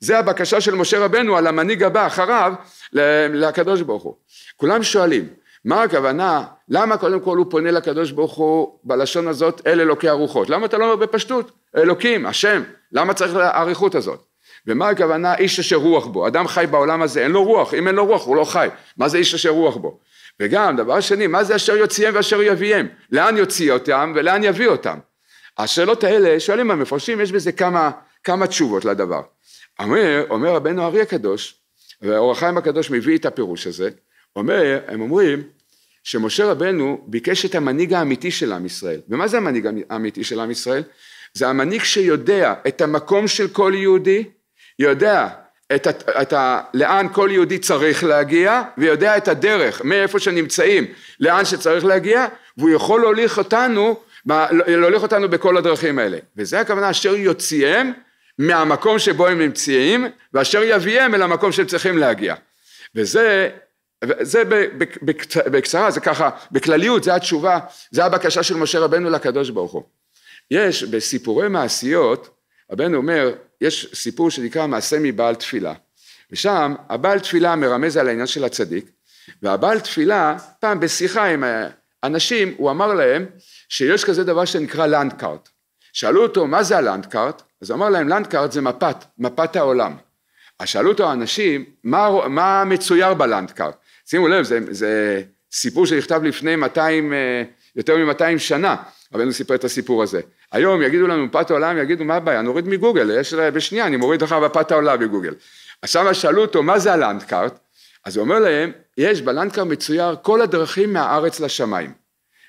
זה הבקשה של משה רבנו על המנהיג הבא אחריו לקדוש ברוך הוא. כולם שואלים, מה הכוונה? למה קודם כל הוא פונה לקדוש ברוך הוא בלשון הזאת אל אלוקי הרוחות? למה אתה לא אומר בפשטות? אלוקים, השם, למה צריך האריכות הזאת? ומה הכוונה איש אשר רוח בו? אדם חי בעולם הזה, אין לו רוח, אם אין לו רוח הוא לא חי, מה זה איש אשר רוח בו? וגם, דבר שני, מה זה אשר יוציאם ואשר יביאם? לאן יוציא אותם ולאן יביא אותם? השאלות האלה, שואלים המפרשים, יש בזה כמה, כמה תשובות לדבר. אומר, אומר רבנו אריה הקדוש, והאור החיים הקדוש מביא את הפירוש הזה, אומר, הם אומרים שמשה רבנו ביקש את המנהיג האמיתי של עם ישראל. ומה זה המנהיג האמיתי של עם ישראל? זה המנהיג שיודע את המקום של כל יהודי, יודע את, את, את ה, לאן כל יהודי צריך להגיע, ויודע את הדרך מאיפה שנמצאים לאן שצריך להגיע, והוא יכול להוליך אותנו, להוליך אותנו בכל הדרכים האלה. וזה הכוונה אשר יוציאם מהמקום שבו הם נמצאים, ואשר יביאם אל המקום שהם צריכים להגיע. וזה זה בקצרה, זה ככה, בכלליות, זה התשובה, זה הבקשה של משה רבנו לקדוש ברוך הוא. יש בסיפורי מעשיות, רבנו אומר, יש סיפור שנקרא מעשה מבעל תפילה, ושם הבעל תפילה מרמז על העניין של הצדיק, והבעל תפילה, פעם בשיחה עם אנשים, הוא אמר להם שיש כזה דבר שנקרא לנדקארט. שאלו אותו, מה זה הלנדקארט? אז הוא אמר להם, לנדקארט זה מפת, מפת העולם. אז שאלו אותו האנשים, מה, מה מצויר בלנדקארט? שימו לב, זה, זה סיפור שנכתב לפני 200, אה, יותר מ-200 שנה, רבנו סיפר את הסיפור הזה. היום יגידו לנו מפת העולם, יגידו מה הבעיה, נוריד מגוגל, יש בשנייה, אני מוריד לך מפת העולם בגוגל. עכשיו שאלו אותו, מה זה הלנדקארט? אז הוא אומר להם, יש בלנדקארט מצויר כל הדרכים מהארץ לשמיים.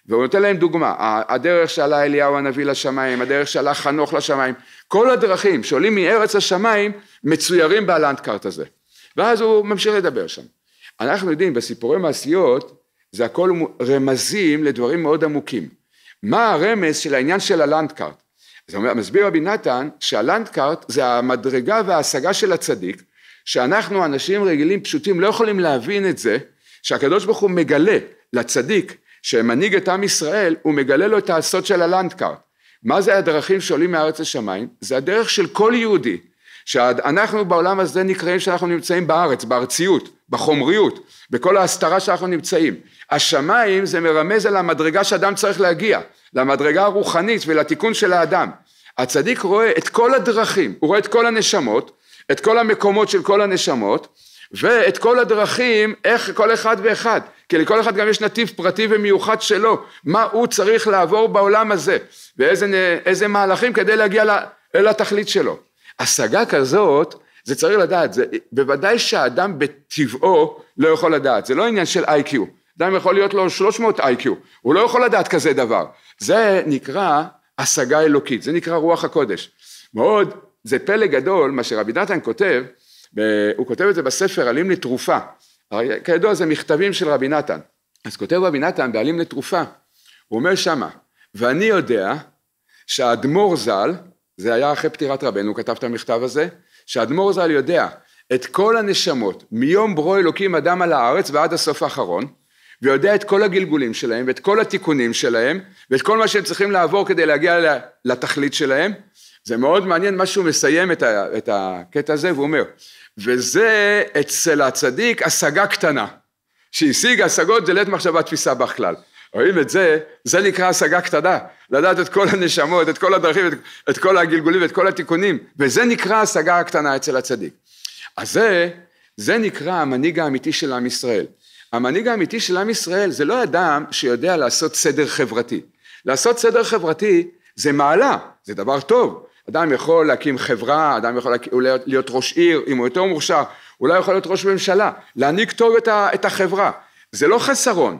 והוא נותן להם דוגמה, הדרך שעלה אליהו הנביא לשמיים, הדרך שעלה חנוך לשמיים, כל הדרכים שעולים מארץ השמיים מצוירים בלנדקארט הזה. ואז הוא ממשיך לדבר שם. אנחנו יודעים בסיפורי מעשיות זה הכל רמזים לדברים מאוד עמוקים. מה הרמז של העניין של הלנדקארט? זה אומר, מסביר רבי נתן שהלנדקארט זה המדרגה וההשגה של הצדיק שאנחנו אנשים רגילים פשוטים לא יכולים להבין את זה שהקדוש ברוך הוא מגלה לצדיק שמנהיג את עם ישראל הוא מגלה לו את הסוד של הלנדקארט מה זה הדרכים שעולים מארץ השמיים? זה הדרך של כל יהודי שאנחנו בעולם הזה נקראים שאנחנו נמצאים בארץ, בארציות בחומריות, בכל ההסתרה שאנחנו נמצאים. השמיים זה מרמז על המדרגה שאדם צריך להגיע, למדרגה הרוחנית ולתיקון של האדם. הצדיק רואה את כל הדרכים, הוא רואה את כל הנשמות, את כל המקומות של כל הנשמות, ואת כל הדרכים, איך כל אחד ואחד, כי לכל אחד גם יש נתיב פרטי ומיוחד שלו, מה הוא צריך לעבור בעולם הזה, ואיזה מהלכים כדי להגיע לה, אל התכלית שלו. השגה כזאת זה צריך לדעת, זה, בוודאי שהאדם בטבעו לא יכול לדעת, זה לא עניין של איי-קיו, אדם יכול להיות לו 300 איי-קיו, הוא לא יכול לדעת כזה דבר, זה נקרא השגה אלוקית, זה נקרא רוח הקודש, מאוד, זה פלא גדול מה שרבי נתן כותב, הוא כותב את זה בספר עלים לתרופה, כידוע זה מכתבים של רבי נתן, אז כותב רבי נתן בעלים לתרופה, הוא אומר שמה, ואני יודע שהאדמו"ר ז"ל, זה היה אחרי פטירת רבנו, הוא כתב את המכתב הזה, שהאדמו"ר ז"ל יודע את כל הנשמות מיום ברו אלוקים אדם על הארץ ועד הסוף האחרון ויודע את כל הגלגולים שלהם ואת כל התיקונים שלהם ואת כל מה שהם צריכים לעבור כדי להגיע לתכלית שלהם זה מאוד מעניין מה שהוא מסיים את, ה, את הקטע הזה והוא אומר וזה אצל הצדיק השגה קטנה שהשיג השגות זה לית מחשבה תפיסה בכלל רואים את זה, זה נקרא השגה קטנה, לדעת את כל הנשמות, את כל הדרכים, את, את כל הגלגולים, את כל התיקונים, וזה נקרא השגה הקטנה אצל הצדיק. אז זה, זה נקרא המנהיג האמיתי של עם ישראל. המנהיג האמיתי של עם ישראל זה לא אדם שיודע לעשות סדר חברתי. לעשות סדר חברתי זה מעלה, זה דבר טוב. אדם יכול להקים חברה, אדם יכול אולי להיות ראש עיר, אם הוא יותר מורשע, אולי לא יכול להיות ראש ממשלה, להנהיג טוב את החברה. זה לא חסרון,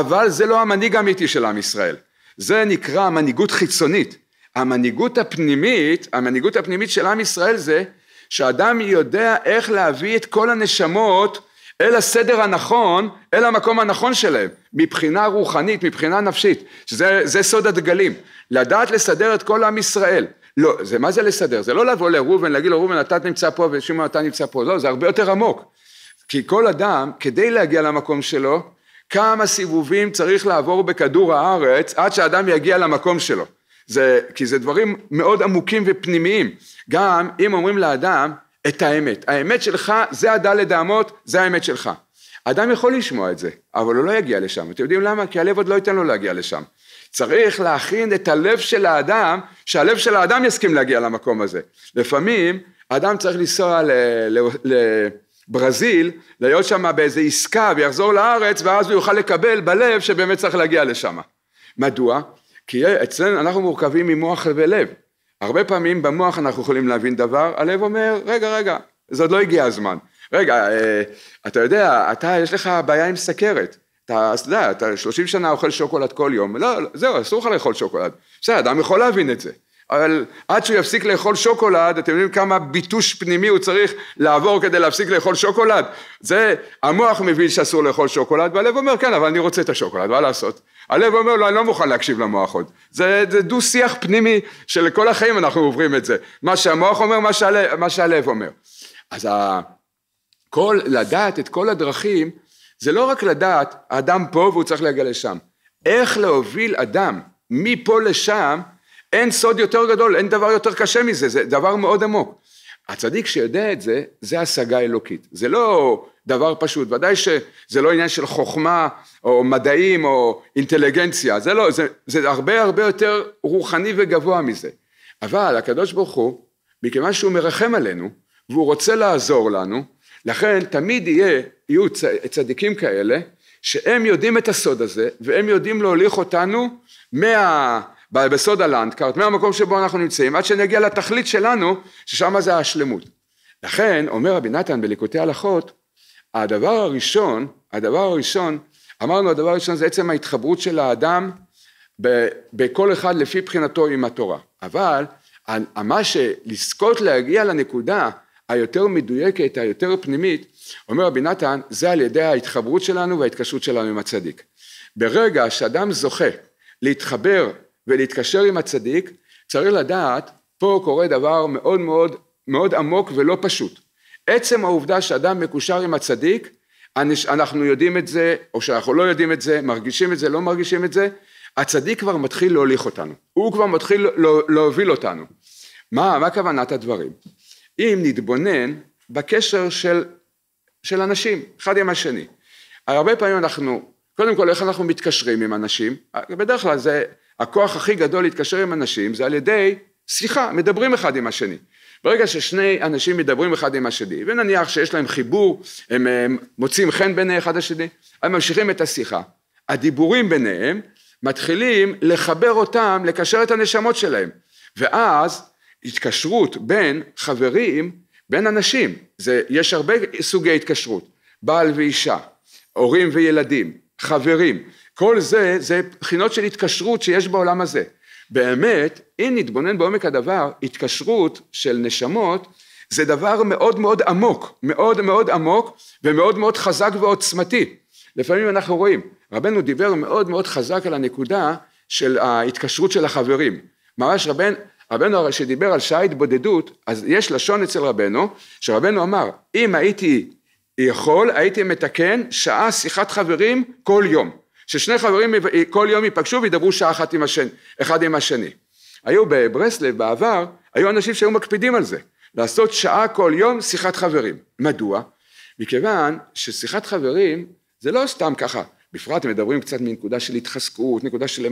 אבל זה לא המנהיג האמיתי של עם ישראל. זה נקרא מנהיגות חיצונית. המנהיגות הפנימית, המנהיגות הפנימית של עם ישראל זה שאדם יודע איך להביא את כל הנשמות אל הסדר הנכון, אל המקום הנכון שלהם, מבחינה רוחנית, מבחינה נפשית, שזה סוד הדגלים, לדעת לסדר את כל עם ישראל. לא, זה מה זה לסדר? זה לא לבוא לראובן, להגיד לו ראובן אתה נמצא פה ושמעון אתה נמצא פה, לא, זה הרבה יותר עמוק. כי כל אדם, כדי להגיע למקום שלו, כמה סיבובים צריך לעבור בכדור הארץ עד שאדם יגיע למקום שלו. זה, כי זה דברים מאוד עמוקים ופנימיים. גם אם אומרים לאדם את האמת, האמת שלך זה הדלת האמות, זה האמת שלך. אדם יכול לשמוע את זה, אבל הוא לא יגיע לשם. אתם יודעים למה? כי הלב עוד לא ייתן לו להגיע לשם. צריך להכין את הלב של האדם, שהלב של האדם יסכים להגיע למקום הזה. לפעמים אדם צריך לנסוע ל... ל... ל... ברזיל, להיות שם באיזה עסקה ויחזור לארץ ואז הוא יוכל לקבל בלב שבאמת צריך להגיע לשם. מדוע? כי אצלנו אנחנו מורכבים ממוח ולב. הרבה פעמים במוח אנחנו יכולים להבין דבר, הלב אומר, רגע, רגע, זה עוד לא הגיע הזמן. רגע, אה, אתה יודע, אתה, יש לך בעיה עם סכרת. אתה, אתה יודע, אתה 30 שנה אוכל שוקולד כל יום, לא, לא, זהו, אסור לך לאכול שוקולד. בסדר, אדם יכול להבין את זה. אבל עד שהוא יפסיק לאכול שוקולד, אתם יודעים כמה ביטוש פנימי הוא צריך לעבור כדי להפסיק לאכול שוקולד? זה, המוח מבין שאסור לאכול שוקולד, והלב אומר, כן, אבל אני רוצה את השוקולד, מה לעשות? הלב אומר, לא, אני לא מוכן להקשיב למוח עוד. זה, זה דו-שיח פנימי שלכל החיים אנחנו עוברים את זה. מה שהמוח אומר, מה שהלב, מה שהלב אומר. אז כל, לדעת את כל הדרכים, זה לא רק לדעת, האדם פה והוא צריך להגיע לשם. איך להוביל אדם מפה לשם, אין סוד יותר גדול, אין דבר יותר קשה מזה, זה דבר מאוד עמוק. הצדיק שיודע את זה, זה השגה אלוקית. זה לא דבר פשוט, ודאי שזה לא עניין של חוכמה או מדעים או אינטליגנציה, זה לא, זה, זה הרבה הרבה יותר רוחני וגבוה מזה. אבל הקדוש ברוך הוא, מכיוון שהוא מרחם עלינו והוא רוצה לעזור לנו, לכן תמיד יהיה, יהיו צ, צדיקים כאלה שהם יודעים את הסוד הזה והם יודעים להוליך אותנו מה... בסוד הלנדקארט, מהמקום שבו אנחנו נמצאים, עד שנגיע לתכלית שלנו, ששם זה השלמות. לכן, אומר רבי נתן בליקוטי הלכות, הדבר הראשון, הדבר הראשון, אמרנו הדבר הראשון זה עצם ההתחברות של האדם ב- בכל אחד לפי בחינתו עם התורה. אבל מה שלזכות להגיע לנקודה היותר מדויקת, היותר פנימית, אומר רבי נתן, זה על ידי ההתחברות שלנו וההתקשרות שלנו עם הצדיק. ברגע שאדם זוכה להתחבר ולהתקשר עם הצדיק, צריך לדעת, פה קורה דבר מאוד מאוד, מאוד עמוק ולא פשוט. עצם העובדה שאדם מקושר עם הצדיק, אנחנו יודעים את זה, או שאנחנו לא יודעים את זה, מרגישים את זה, לא מרגישים את זה, הצדיק כבר מתחיל להוליך אותנו, הוא כבר מתחיל להוביל אותנו. מה, מה כוונת הדברים? אם נתבונן בקשר של, של אנשים, אחד עם השני. הרבה פעמים אנחנו, קודם כל איך אנחנו מתקשרים עם אנשים, בדרך כלל זה הכוח הכי גדול להתקשר עם אנשים זה על ידי שיחה, מדברים אחד עם השני. ברגע ששני אנשים מדברים אחד עם השני, ונניח שיש להם חיבור, הם, הם מוצאים חן ביני אחד השני, הם ממשיכים את השיחה. הדיבורים ביניהם מתחילים לחבר אותם, לקשר את הנשמות שלהם. ואז התקשרות בין חברים, בין אנשים, זה, יש הרבה סוגי התקשרות, בעל ואישה, הורים וילדים, חברים, כל זה, זה בחינות של התקשרות שיש בעולם הזה. באמת, אם נתבונן בעומק הדבר, התקשרות של נשמות זה דבר מאוד מאוד עמוק, מאוד מאוד עמוק ומאוד מאוד חזק ועוצמתי. לפעמים אנחנו רואים, רבנו דיבר מאוד מאוד חזק על הנקודה של ההתקשרות של החברים. ממש רבנו, רבנו שדיבר על שעה התבודדות, אז יש לשון אצל רבנו, שרבנו אמר, אם הייתי יכול, הייתי מתקן שעה שיחת חברים כל יום. ששני חברים אה, כל יום ייפגשו וידברו שעה אחת עם השני, אחד עם השני. היו בברסלב בעבר, היו אנשים שהיו מקפידים על זה, לעשות שעה כל יום שיחת חברים. מדוע? מכיוון ששיחת חברים זה לא סתם ככה, בפרט מדברים קצת מנקודה של התחזקות, נקודה של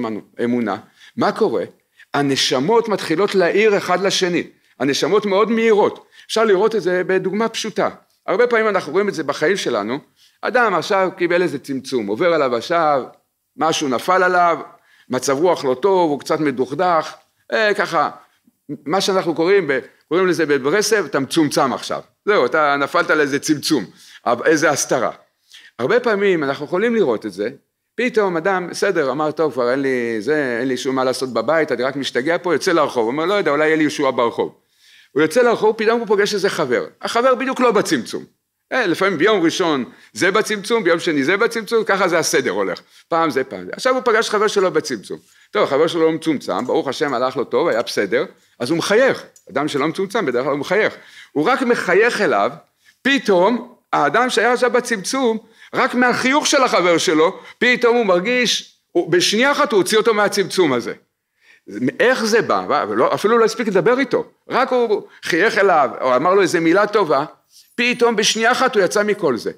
אמונה, מה קורה? הנשמות מתחילות להעיר אחד לשני, הנשמות מאוד מהירות, אפשר לראות את זה בדוגמה פשוטה, הרבה פעמים אנחנו רואים את זה בחיים שלנו, אדם עכשיו קיבל איזה צמצום, עובר עליו עכשיו, משהו נפל עליו, מצב רוח לא טוב, הוא קצת מדוכדך, אה, ככה, מה שאנחנו קוראים, קוראים לזה בברסלב, אתה מצומצם עכשיו. זהו, אתה נפלת על איזה צמצום, איזה הסתרה. הרבה פעמים אנחנו יכולים לראות את זה, פתאום אדם, בסדר, אמר, טוב, כבר אין לי, זה, אין לי שום מה לעשות בבית, אני רק משתגע פה, יוצא לרחוב, הוא אומר, לא יודע, אולי יהיה לי ישועה ברחוב. הוא יוצא לרחוב, פתאום הוא פוגש איזה חבר. החבר בדיוק לא בצמצום. אה, לפעמים ביום ראשון זה בצמצום, ביום שני זה בצמצום, ככה זה הסדר הולך. פעם זה, פעם זה. עכשיו הוא פגש חבר שלו בצמצום. טוב, חבר שלו לא מצומצם, ברוך השם הלך לו טוב, היה בסדר, אז הוא מחייך. אדם שלא מצומצם בדרך כלל הוא מחייך. הוא רק מחייך אליו, פתאום האדם שהיה עכשיו בצמצום, רק מהחיוך של החבר שלו, פתאום הוא מרגיש, הוא, בשנייה אחת הוא הוציא אותו מהצמצום הזה. איך זה בא? לא, אפילו לא הספיק לדבר איתו, רק הוא חייך אליו, או אמר לו איזה מילה טובה, פתאום בשנייה אחת הוא יצא מכל זה.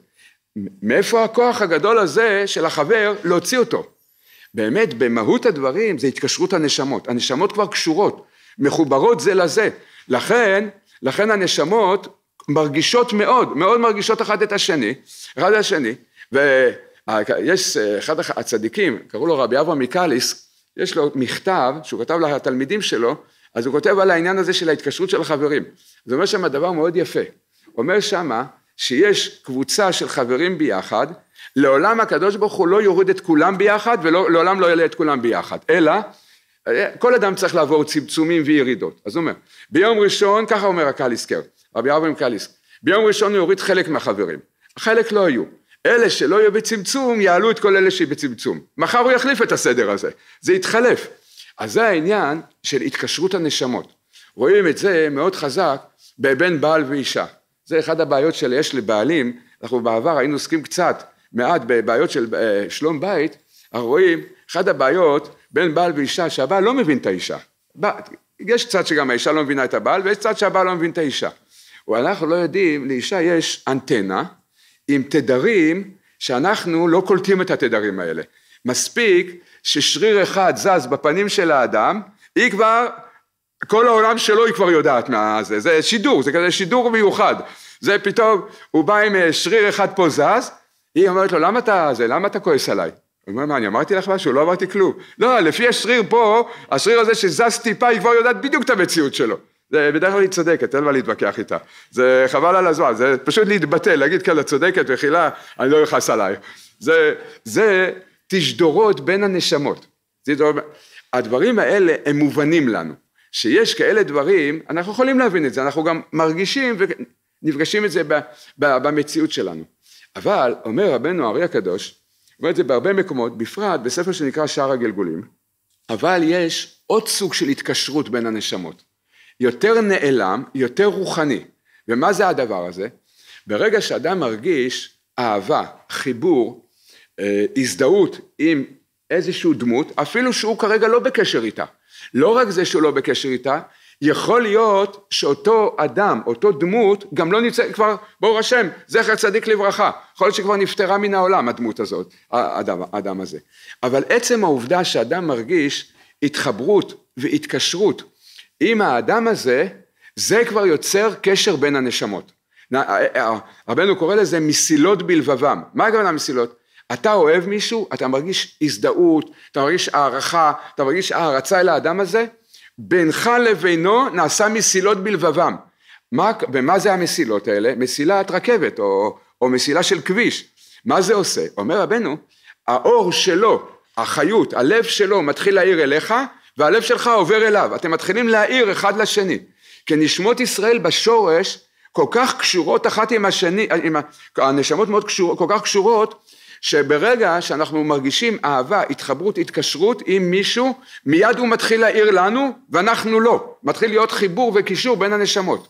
מאיפה הכוח הגדול הזה של החבר להוציא אותו? באמת, במהות הדברים זה התקשרות הנשמות. הנשמות כבר קשורות, מחוברות זה לזה. לכן, לכן הנשמות מרגישות מאוד, מאוד מרגישות אחת את השני, אחד את השני, ויש אה, אחד הצדיקים, קראו לו רבי אברהם מקליס, יש לו מכתב שהוא כתב לתלמידים שלו, אז הוא כותב על העניין הזה של ההתקשרות של החברים. זה אומר שם דבר מאוד יפה. אומר שמה שיש קבוצה של חברים ביחד, לעולם הקדוש ברוך הוא לא יוריד את כולם ביחד ולעולם לא יעלה את כולם ביחד, אלא אה, כל אדם צריך לעבור צמצומים וירידות. אז הוא אומר, ביום ראשון, ככה אומר הקליסקר, רבי אברהם קליסק, ביום ראשון הוא יוריד חלק מהחברים, חלק לא יהיו. אלה שלא יהיו בצמצום יעלו את כל אלה בצמצום. מחר הוא יחליף את הסדר הזה, זה יתחלף. אז זה העניין של התקשרות הנשמות. רואים את זה מאוד חזק בבן בעל ואישה. זה אחד הבעיות שיש לבעלים, אנחנו בעבר היינו עוסקים קצת, מעט בבעיות של אה, שלום בית, אנחנו רואים, אחת הבעיות בין בעל ואישה, שהבעל לא מבין את האישה. יש צד שגם האישה לא מבינה את הבעל, ויש צד שהבעל לא מבין את האישה. ואנחנו לא יודעים, לאישה יש אנטנה עם תדרים שאנחנו לא קולטים את התדרים האלה. מספיק ששריר אחד זז בפנים של האדם, היא כבר כל העולם שלו היא כבר יודעת מה זה, זה שידור, זה כזה שידור מיוחד. זה פתאום, הוא בא עם אה, שריר אחד פה זז, היא אומרת לו, למה אתה זה, למה אתה כועס עליי? הוא אומר, מה, אני אמרתי לך משהו? לא אמרתי כלום. לא, לפי השריר פה, השריר הזה שזז טיפה, היא כבר יודעת בדיוק את המציאות שלו. זה, בדרך כלל היא צודקת, אין מה להתווכח איתה. זה חבל על הזמן, זה פשוט להתבטא, להגיד כאלה כן, צודקת, מחילה, אני לא אכעס עליי. זה, זה תשדורות בין הנשמות. הדברים האלה הם מובנים לנו. שיש כאלה דברים, אנחנו יכולים להבין את זה, אנחנו גם מרגישים ונפגשים את זה במציאות שלנו. אבל אומר רבנו הארי הקדוש, אומר את זה בהרבה מקומות, בפרט בספר שנקרא שער הגלגולים, אבל יש עוד סוג של התקשרות בין הנשמות, יותר נעלם, יותר רוחני. ומה זה הדבר הזה? ברגע שאדם מרגיש אהבה, חיבור, אה, הזדהות עם איזושהי דמות, אפילו שהוא כרגע לא בקשר איתה, לא רק זה שהוא לא בקשר איתה, יכול להיות שאותו אדם, אותו דמות, גם לא נמצא כבר, ברור השם, זכר צדיק לברכה, יכול להיות שכבר נפטרה מן העולם הדמות הזאת, האדם, האדם הזה. אבל עצם העובדה שאדם מרגיש התחברות והתקשרות עם האדם הזה, זה כבר יוצר קשר בין הנשמות. אה, אה, רבנו קורא לזה מסילות בלבבם. מה הכוונה מסילות? אתה אוהב מישהו, אתה מרגיש הזדהות, אתה מרגיש הערכה, אתה מרגיש הערצה אל האדם הזה, בינך לבינו נעשה מסילות בלבבם. מה, ומה זה המסילות האלה? מסילת רכבת או, או מסילה של כביש. מה זה עושה? אומר רבנו, האור שלו, החיות, הלב שלו מתחיל להעיר אליך, והלב שלך עובר אליו. אתם מתחילים להעיר אחד לשני. כי נשמות ישראל בשורש כל כך קשורות אחת עם השני, עם, הנשמות מאוד קשור, כל כך קשורות, שברגע שאנחנו מרגישים אהבה, התחברות, התקשרות עם מישהו, מיד הוא מתחיל להעיר לנו ואנחנו לא. מתחיל להיות חיבור וקישור בין הנשמות.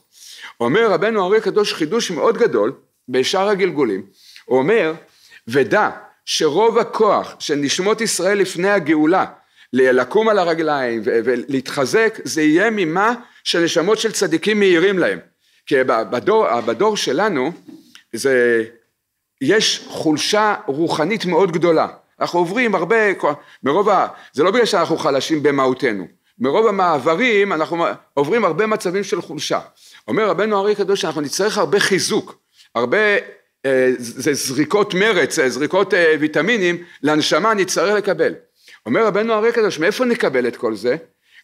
אומר רבנו הרי הקדוש חידוש מאוד גדול בשאר הגלגולים, הוא אומר, ודע שרוב הכוח של נשמות ישראל לפני הגאולה, לקום על הרגליים ולהתחזק, זה יהיה ממה שנשמות של צדיקים מאירים להם. כי בדור, בדור שלנו, זה יש חולשה רוחנית מאוד גדולה. אנחנו עוברים הרבה, מרוב ה... זה לא בגלל שאנחנו חלשים במהותנו, מרוב המעברים אנחנו עוברים הרבה מצבים של חולשה. אומר רבנו הרי הקדוש שאנחנו נצטרך הרבה חיזוק, הרבה אה, זה זריקות מרץ, אה, זריקות אה, ויטמינים, לנשמה נצטרך לקבל. אומר רבנו הרי הקדוש, מאיפה נקבל את כל זה?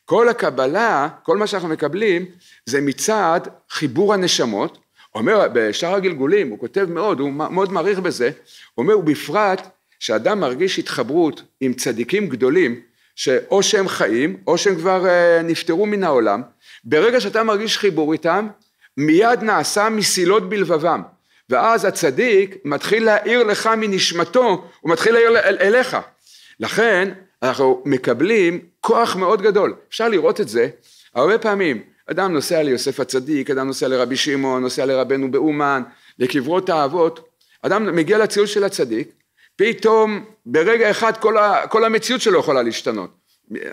כל הקבלה, כל מה שאנחנו מקבלים, זה מצד חיבור הנשמות אומר, בשאר הגלגולים, הוא כותב מאוד, הוא מאוד מעריך בזה, הוא אומר, ובפרט שאדם מרגיש התחברות עם צדיקים גדולים, שאו שהם חיים, או שהם כבר אה, נפטרו מן העולם, ברגע שאתה מרגיש חיבור איתם, מיד נעשה מסילות בלבבם. ואז הצדיק מתחיל להעיר לך מנשמתו, הוא מתחיל להעיר אל, אליך. לכן אנחנו מקבלים כוח מאוד גדול. אפשר לראות את זה הרבה פעמים. אדם נוסע ליוסף הצדיק, אדם נוסע לרבי שמעון, נוסע לרבנו באומן, לקברות האבות, אדם מגיע לציון של הצדיק, פתאום ברגע אחד כל, ה, כל המציאות שלו יכולה להשתנות.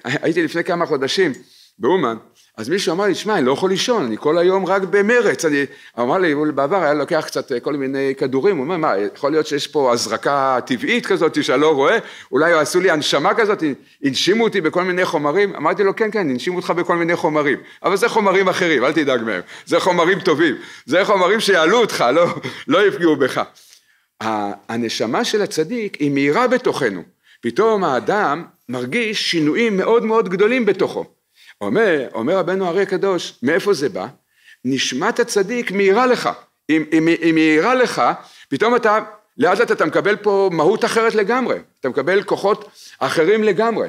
הייתי לפני כמה חודשים באומן, אז מישהו אמר לי, שמע, אני לא יכול לישון, אני כל היום רק במרץ, אני, אמר לי, בעבר היה לוקח קצת אה, כל מיני כדורים, הוא אומר, מה, יכול להיות שיש פה הזרקה טבעית כזאת שאני לא רואה, אולי עשו לי הנשמה כזאת, הנשימו אותי בכל מיני חומרים, אמרתי לו, כן, כן, הנשימו אותך בכל מיני חומרים, אבל זה חומרים אחרים, אל תדאג מהם, זה חומרים טובים, זה חומרים שיעלו אותך, לא, לא יפגעו בך. הנשמה של הצדיק היא מהירה בתוכנו, פתאום האדם מרגיש שינויים מאוד מאוד גדולים בתוכו. אומר, אומר רבנו הרי הקדוש, מאיפה זה בא? נשמת הצדיק מאירה לך. אם היא מאירה לך, פתאום אתה, לאט לאט אתה מקבל פה מהות אחרת לגמרי. אתה מקבל כוחות אחרים לגמרי.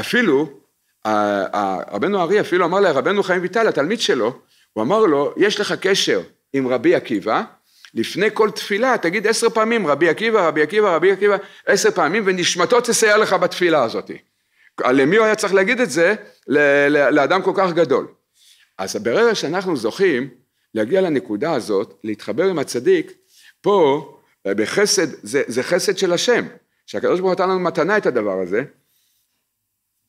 אפילו, רבנו הרי אפילו אמר לרבנו חיים ויטל, התלמיד שלו, הוא אמר לו, יש לך קשר עם רבי עקיבא, לפני כל תפילה תגיד עשר פעמים רבי עקיבא, רבי עקיבא, רבי עקיבא, עשר פעמים ונשמתו תסייע לך בתפילה הזאת. למי הוא היה צריך להגיד את זה? לאדם כל כך גדול. אז ברגע שאנחנו זוכים להגיע לנקודה הזאת, להתחבר עם הצדיק, פה אה, בחסד, זה, זה חסד של השם, שהקדוש ברוך הוא נתן לנו מתנה את הדבר הזה.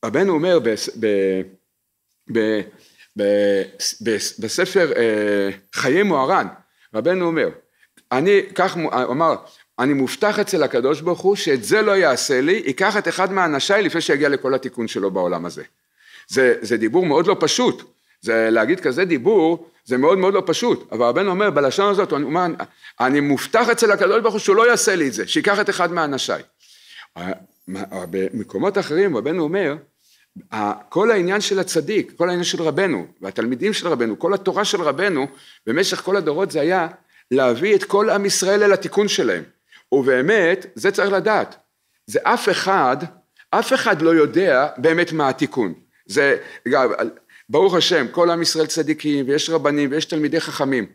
רבנו אומר ב, ב, ב, ב, ב, בספר אה, חיי מוהר"ן, רבנו אומר, אני, כך הוא אמר, אני מובטח אצל הקדוש ברוך הוא שאת זה לא יעשה לי, ייקח את אחד מאנשיי לפני שיגיע לכל התיקון שלו בעולם הזה. זה, זה דיבור מאוד לא פשוט, זה להגיד כזה דיבור זה מאוד מאוד לא פשוט, אבל הבן אומר בלשון הזאת, אני, אני, אני מובטח אצל הקדוש ברוך הוא שהוא לא יעשה לי את זה, שייקח את אחד מאנשיי. אה, אה, במקומות אחרים רבנו אומר, כל העניין של הצדיק, כל העניין של רבנו, והתלמידים של רבנו, כל התורה של רבנו, במשך כל הדורות זה היה להביא את כל עם ישראל אל התיקון שלהם. ובאמת, זה צריך לדעת. זה אף אחד, אף אחד לא יודע באמת מה התיקון. זה, גם, ברוך השם, כל עם ישראל צדיקים, ויש רבנים, ויש תלמידי חכמים.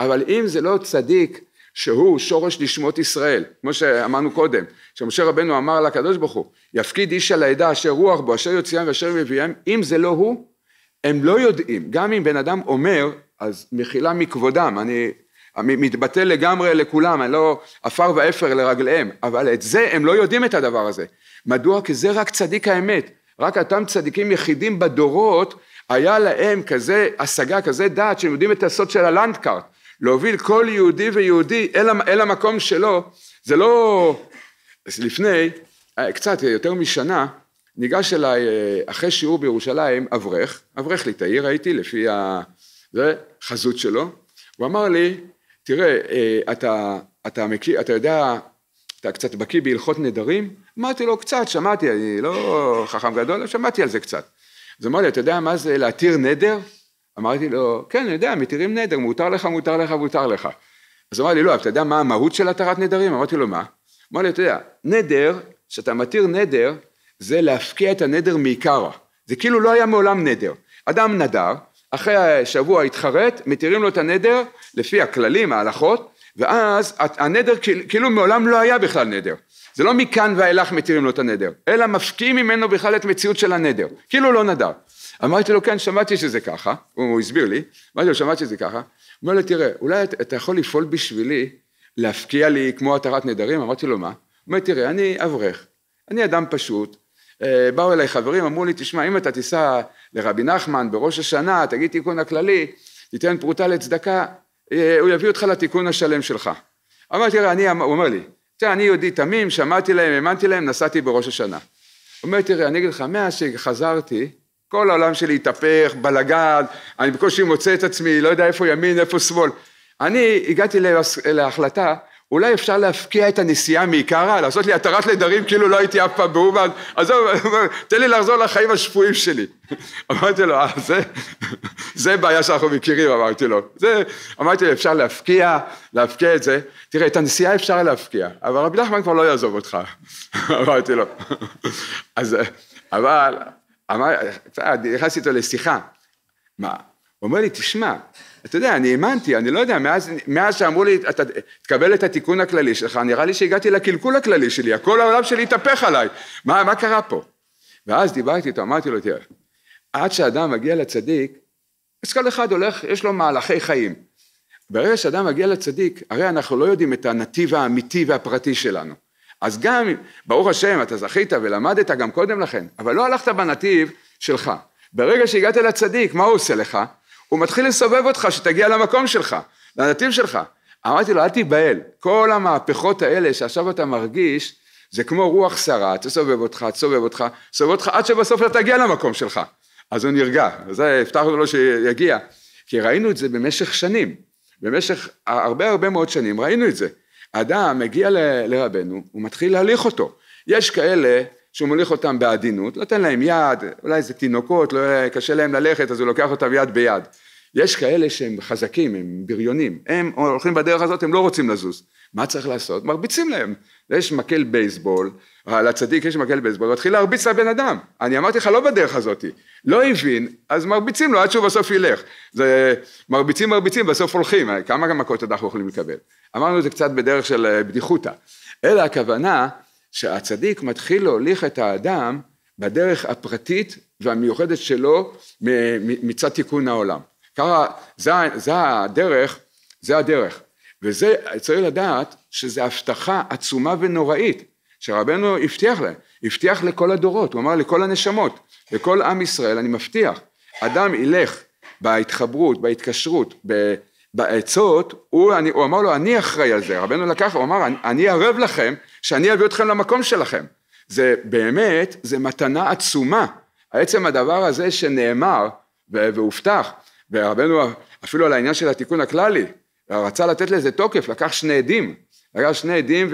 אבל אם זה לא צדיק שהוא שורש נשמות ישראל, כמו שאמרנו קודם, שמשה רבנו אמר לקדוש ברוך הוא, יפקיד איש על העדה אשר רוח בו, אשר יוציאם ואשר מביאם, אם זה לא הוא, הם לא יודעים, גם אם בן אדם אומר, אז מחילה מכבודם, אני מתבטא לגמרי לכולם, אני לא, עפר ואפר לרגליהם, אבל את זה הם לא יודעים את הדבר הזה. מדוע? כי זה רק צדיק האמת. רק אותם צדיקים יחידים בדורות, היה להם כזה השגה, כזה דעת, שהם יודעים את הסוד של הלנדקארט. להוביל כל יהודי ויהודי אל, אל המקום שלו, זה לא... אז לפני, אה, קצת יותר משנה, ניגש אליי אה, אחרי שיעור בירושלים אברך, אברך ליטאי ראיתי לפי ה... זה, חזות שלו, הוא אמר לי, תראה, אה, אתה, אתה מכיר, אתה יודע, אתה קצת בקיא בהלכות נדרים? אמרתי לו, קצת, שמעתי, אני לא חכם גדול, שמעתי על זה קצת. אז אמר לי, אתה יודע מה זה להתיר נדר? אמרתי לו, כן, אני יודע, מתירים נדר, מותר לך, מותר לך, מותר לך. אז אמר לי, לא, אתה יודע מה המהות של התרת נדרים? אמרתי לו, מה? אמר לי, אתה יודע, נדר, כשאתה מתיר נדר, זה להפקיע את הנדר מעיקרה. זה כאילו לא היה מעולם נדר. אדם נדר, אחרי שבוע התחרט, מתירים לו את הנדר לפי הכללים, ההלכות, ואז הנדר כאילו מעולם לא היה בכלל נדר. זה לא מכאן ואילך מתירים לו את הנדר, אלא מפקיעים ממנו בכלל את מציאות של הנדר, כאילו לא נדר. אמרתי לו, כן, שמעתי שזה ככה, הוא הסביר לי, אמרתי לו, שמעתי שזה ככה, הוא אומר לי, תראה, אולי אתה יכול לפעול בשבילי, להפקיע לי כמו התרת נדרים? אמרתי לו, מה? הוא אומר, תראה, אני אברך, אני אדם פשוט, אה, באו אליי חברים, אמרו לי, תשמע, אם אתה תיסע לרבי נחמן בראש השנה, תגיד תיקון הכללי, תיתן פרוטה לצדקה, אה, הוא יביא אותך לתיקון השלם שלך. אמרתי, תראה, אני, הוא אומר לי, תראה, אני יהודי תמים, שמעתי להם, האמנתי להם, נסעתי בראש השנה. הוא אומר, תראה, אני אגיד לך, מאז שחזרתי, כל העולם שלי התהפך, בלגן, אני בקושי מוצא את עצמי, לא יודע איפה ימין, איפה שמאל. אני הגעתי להחלטה אולי אפשר להפקיע את הנסיעה מעיקרה, לעשות לי התרת נדרים כאילו לא הייתי אף פעם באומן, עזוב, [LAUGHS] תן לי לחזור לחיים השפויים שלי. [LAUGHS] אמרתי לו, אה, זה, [LAUGHS] זה בעיה שאנחנו מכירים, אמרתי לו. זה, אמרתי לו, אפשר להפקיע, להפקיע את זה. תראה, את הנסיעה אפשר להפקיע, אבל רבי נחמן כבר לא יעזוב אותך. אמרתי לו. אז, אבל, אמר, נכנסתי איתו לשיחה. מה? הוא אומר לי, תשמע, אתה יודע, אני האמנתי, אני לא יודע, מאז, מאז שאמרו לי, אתה תקבל את התיקון הכללי שלך, נראה לי שהגעתי לקלקול הכללי שלי, הכל העולם שלי התהפך עליי, מה, מה קרה פה? ואז דיברתי איתו, אמרתי לו, תראה, עד שאדם מגיע לצדיק, אז כל אחד הולך, יש לו מהלכי חיים. ברגע שאדם מגיע לצדיק, הרי אנחנו לא יודעים את הנתיב האמיתי והפרטי שלנו. אז גם, ברוך השם, אתה זכית ולמדת גם קודם לכן, אבל לא הלכת בנתיב שלך. ברגע שהגעת לצדיק, מה הוא עושה לך? הוא מתחיל לסובב אותך, שתגיע למקום שלך, לנתיב שלך. אמרתי לו, אל תיבהל, כל המהפכות האלה שעכשיו אתה מרגיש, זה כמו רוח סערה, תסובב אותך, תסובב אותך, תסובב אותך, עד שבסוף אתה תגיע למקום שלך. אז הוא נרגע, זה הבטחנו לו שיגיע, כי ראינו את זה במשך שנים, במשך הרבה הרבה מאוד שנים ראינו את זה. אדם מגיע לרבנו, הוא מתחיל להליך אותו. יש כאלה שהוא מוליך אותם בעדינות, נותן להם יד, אולי זה תינוקות, לא, אה, קשה להם ללכת אז הוא לוקח אותם יד ביד. יש כאלה שהם חזקים, הם בריונים, הם הולכים בדרך הזאת, הם לא רוצים לזוז. מה צריך לעשות? מרביצים להם. יש מקל בייסבול, לצדיק יש מקל בייסבול, מתחיל להרביץ לבן אדם. אני אמרתי לך, לא בדרך הזאת. לא הבין, אז מרביצים לו עד שהוא בסוף ילך. זה מרביצים, מרביצים, בסוף הולכים. כמה מכות אנחנו יכולים לקבל? אמרנו את זה קצת בדרך של אה, בדיחותא. אלא הכוונה, שהצדיק מתחיל להוליך את האדם בדרך הפרטית והמיוחדת שלו מצד תיקון העולם. ככה, זה, זה הדרך, זה הדרך. וזה, צריך לדעת שזו הבטחה עצומה ונוראית, שרבנו הבטיח להם, הבטיח לכל הדורות, הוא אמר לכל הנשמות, לכל עם ישראל, אני מבטיח, אדם ילך בהתחברות, בהתקשרות, בעצות, הוא, אני, הוא אמר לו, אני אחראי על זה, רבנו לקח, הוא אמר, אני ערב לכם שאני אביא אתכם למקום שלכם. זה באמת, זה מתנה עצומה. עצם הדבר הזה שנאמר והובטח, ורבנו אפילו על העניין של התיקון הכללי, רצה לתת לזה תוקף, לקח שני עדים, לקח שני עדים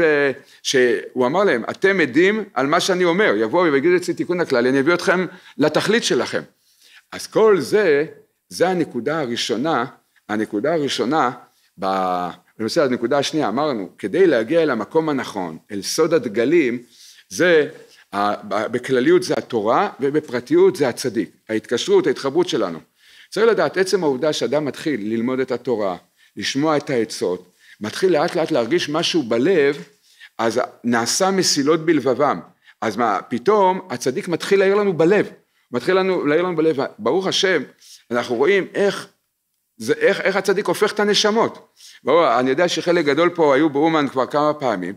שהוא אמר להם, אתם עדים על מה שאני אומר, יבואו ויגידו אצלי תיקון הכללי, אני אביא אתכם לתכלית שלכם. אז כל זה, זה הנקודה הראשונה, הנקודה הראשונה ב... לנושא, הנקודה השנייה, אמרנו, כדי להגיע אל המקום הנכון, אל סוד הדגלים, זה, בכלליות זה התורה ובפרטיות זה הצדיק, ההתקשרות, ההתחברות שלנו. צריך לדעת, עצם העובדה שאדם מתחיל ללמוד את התורה, לשמוע את העצות, מתחיל לאט לאט להרגיש משהו בלב, אז נעשה מסילות בלבבם. אז מה, פתאום הצדיק מתחיל להעיר לנו בלב, מתחיל לנו, להעיר לנו בלב, ברוך השם, אנחנו רואים איך זה איך, איך הצדיק הופך את הנשמות. ברור, אני יודע שחלק גדול פה היו באומן כבר כמה פעמים,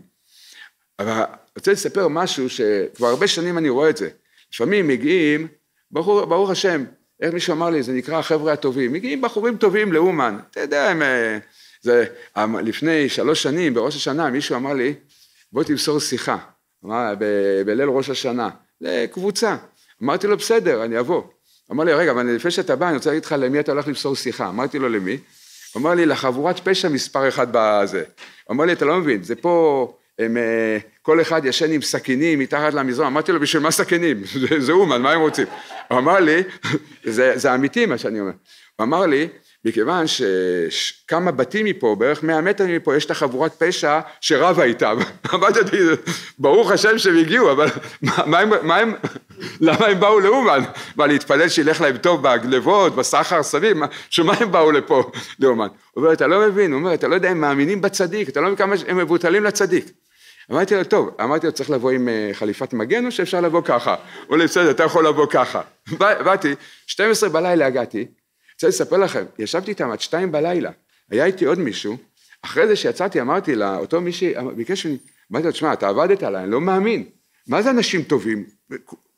אבל רוצה לספר משהו שכבר הרבה שנים אני רואה את זה. לפעמים מגיעים, ברור, ברוך השם, איך מישהו אמר לי, זה נקרא החבר'ה הטובים, מגיעים בחורים טובים לאומן, אתה יודע, הם, אה, זה, אמ, לפני שלוש שנים, בראש השנה, מישהו אמר לי, בוא תמסור שיחה, ב, בליל ראש השנה, לקבוצה. אמרתי לו, בסדר, אני אבוא. אמר לי, רגע, אבל לפני שאתה בא, אני רוצה להגיד לך למי אתה הולך למסור שיחה. אמרתי לו, למי? הוא אמר לי, לחבורת פשע מספר אחד בזה. הוא אמר לי, אתה לא מבין, זה פה, הם, אה, כל אחד ישן עם סכינים מתחת למזרון. אמרתי לו, בשביל מה סכינים? [LAUGHS] זה אומן, מה הם רוצים? הוא אמר לי, זה, זה אמיתי מה שאני אומר. הוא אמר לי, מכיוון שכמה בתים מפה, בערך 100 מטרים מפה, יש את החבורת פשע שרבה איתם. אמרתי, [LAUGHS] ברוך השם שהם הגיעו, אבל מה מה, מה הם, למה הם באו לאומן? מה, להתפלל שילך להם טוב בגלבות, בסחר סביב? שמה הם באו לפה לאומן? הוא אומר, אתה לא מבין, הוא אומר, אתה לא יודע, הם מאמינים בצדיק, אתה לא מבין כמה הם מבוטלים לצדיק. אמרתי לו, טוב, אמרתי לו, צריך לבוא עם אה, חליפת מגן או שאפשר לבוא ככה? הוא אומר בסדר, אתה יכול לבוא ככה. [LAUGHS] באתי, 12 בלילה הגעתי, רוצה לספר לכם, ישבתי איתם עד שתיים בלילה, היה איתי עוד מישהו, אחרי זה שיצאתי אמרתי לאותו מישהי, ביקש ממני, אמרתי לו, תשמע, אתה עבדת עליי, אני לא מאמין, מה זה אנשים טובים,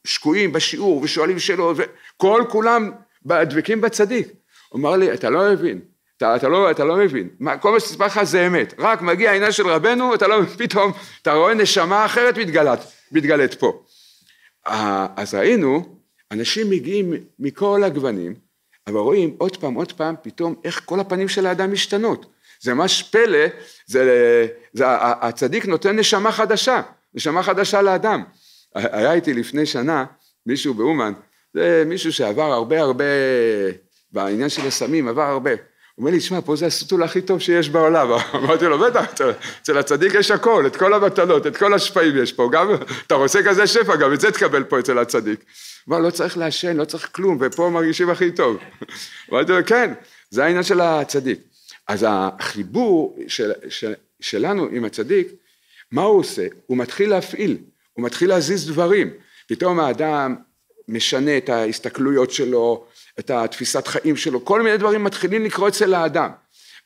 שקועים בשיעור ושואלים שאלות, וכל כולם דבקים בצדיק. הוא אמר לי, אתה לא מבין, אתה, אתה, לא, אתה לא מבין, מה, כל מה שסיפר לך זה אמת, רק מגיע העניין של רבנו, אתה לא, [LAUGHS] פתאום, אתה רואה נשמה אחרת מתגלת, מתגלת פה. אז ראינו, אנשים מגיעים מכל הגוונים, אבל רואים עוד פעם, עוד פעם, פתאום איך כל הפנים של האדם משתנות. זה ממש פלא, זה, זה, הצדיק נותן נשמה חדשה, נשמה חדשה לאדם. היה איתי לפני שנה מישהו באומן, זה מישהו שעבר הרבה הרבה, בעניין של הסמים עבר הרבה. הוא אומר לי, שמע, פה זה הסטול הכי טוב שיש בעולם. [LAUGHS] אמרתי לו, בטח, אצל הצדיק יש הכל, את כל הבטלות, את כל השפעים יש פה, גם, אתה רוצה כזה שפע, גם את זה תקבל פה אצל הצדיק. כבר לא צריך לעשן, לא צריך כלום, ופה מרגישים הכי טוב. [LAUGHS] אמרתי לו, כן, זה העניין של הצדיק. אז החיבור של, של, שלנו עם הצדיק, מה הוא עושה? הוא מתחיל להפעיל, הוא מתחיל להזיז דברים. פתאום האדם משנה את ההסתכלויות שלו, את התפיסת חיים שלו, כל מיני דברים מתחילים לקרות אצל האדם.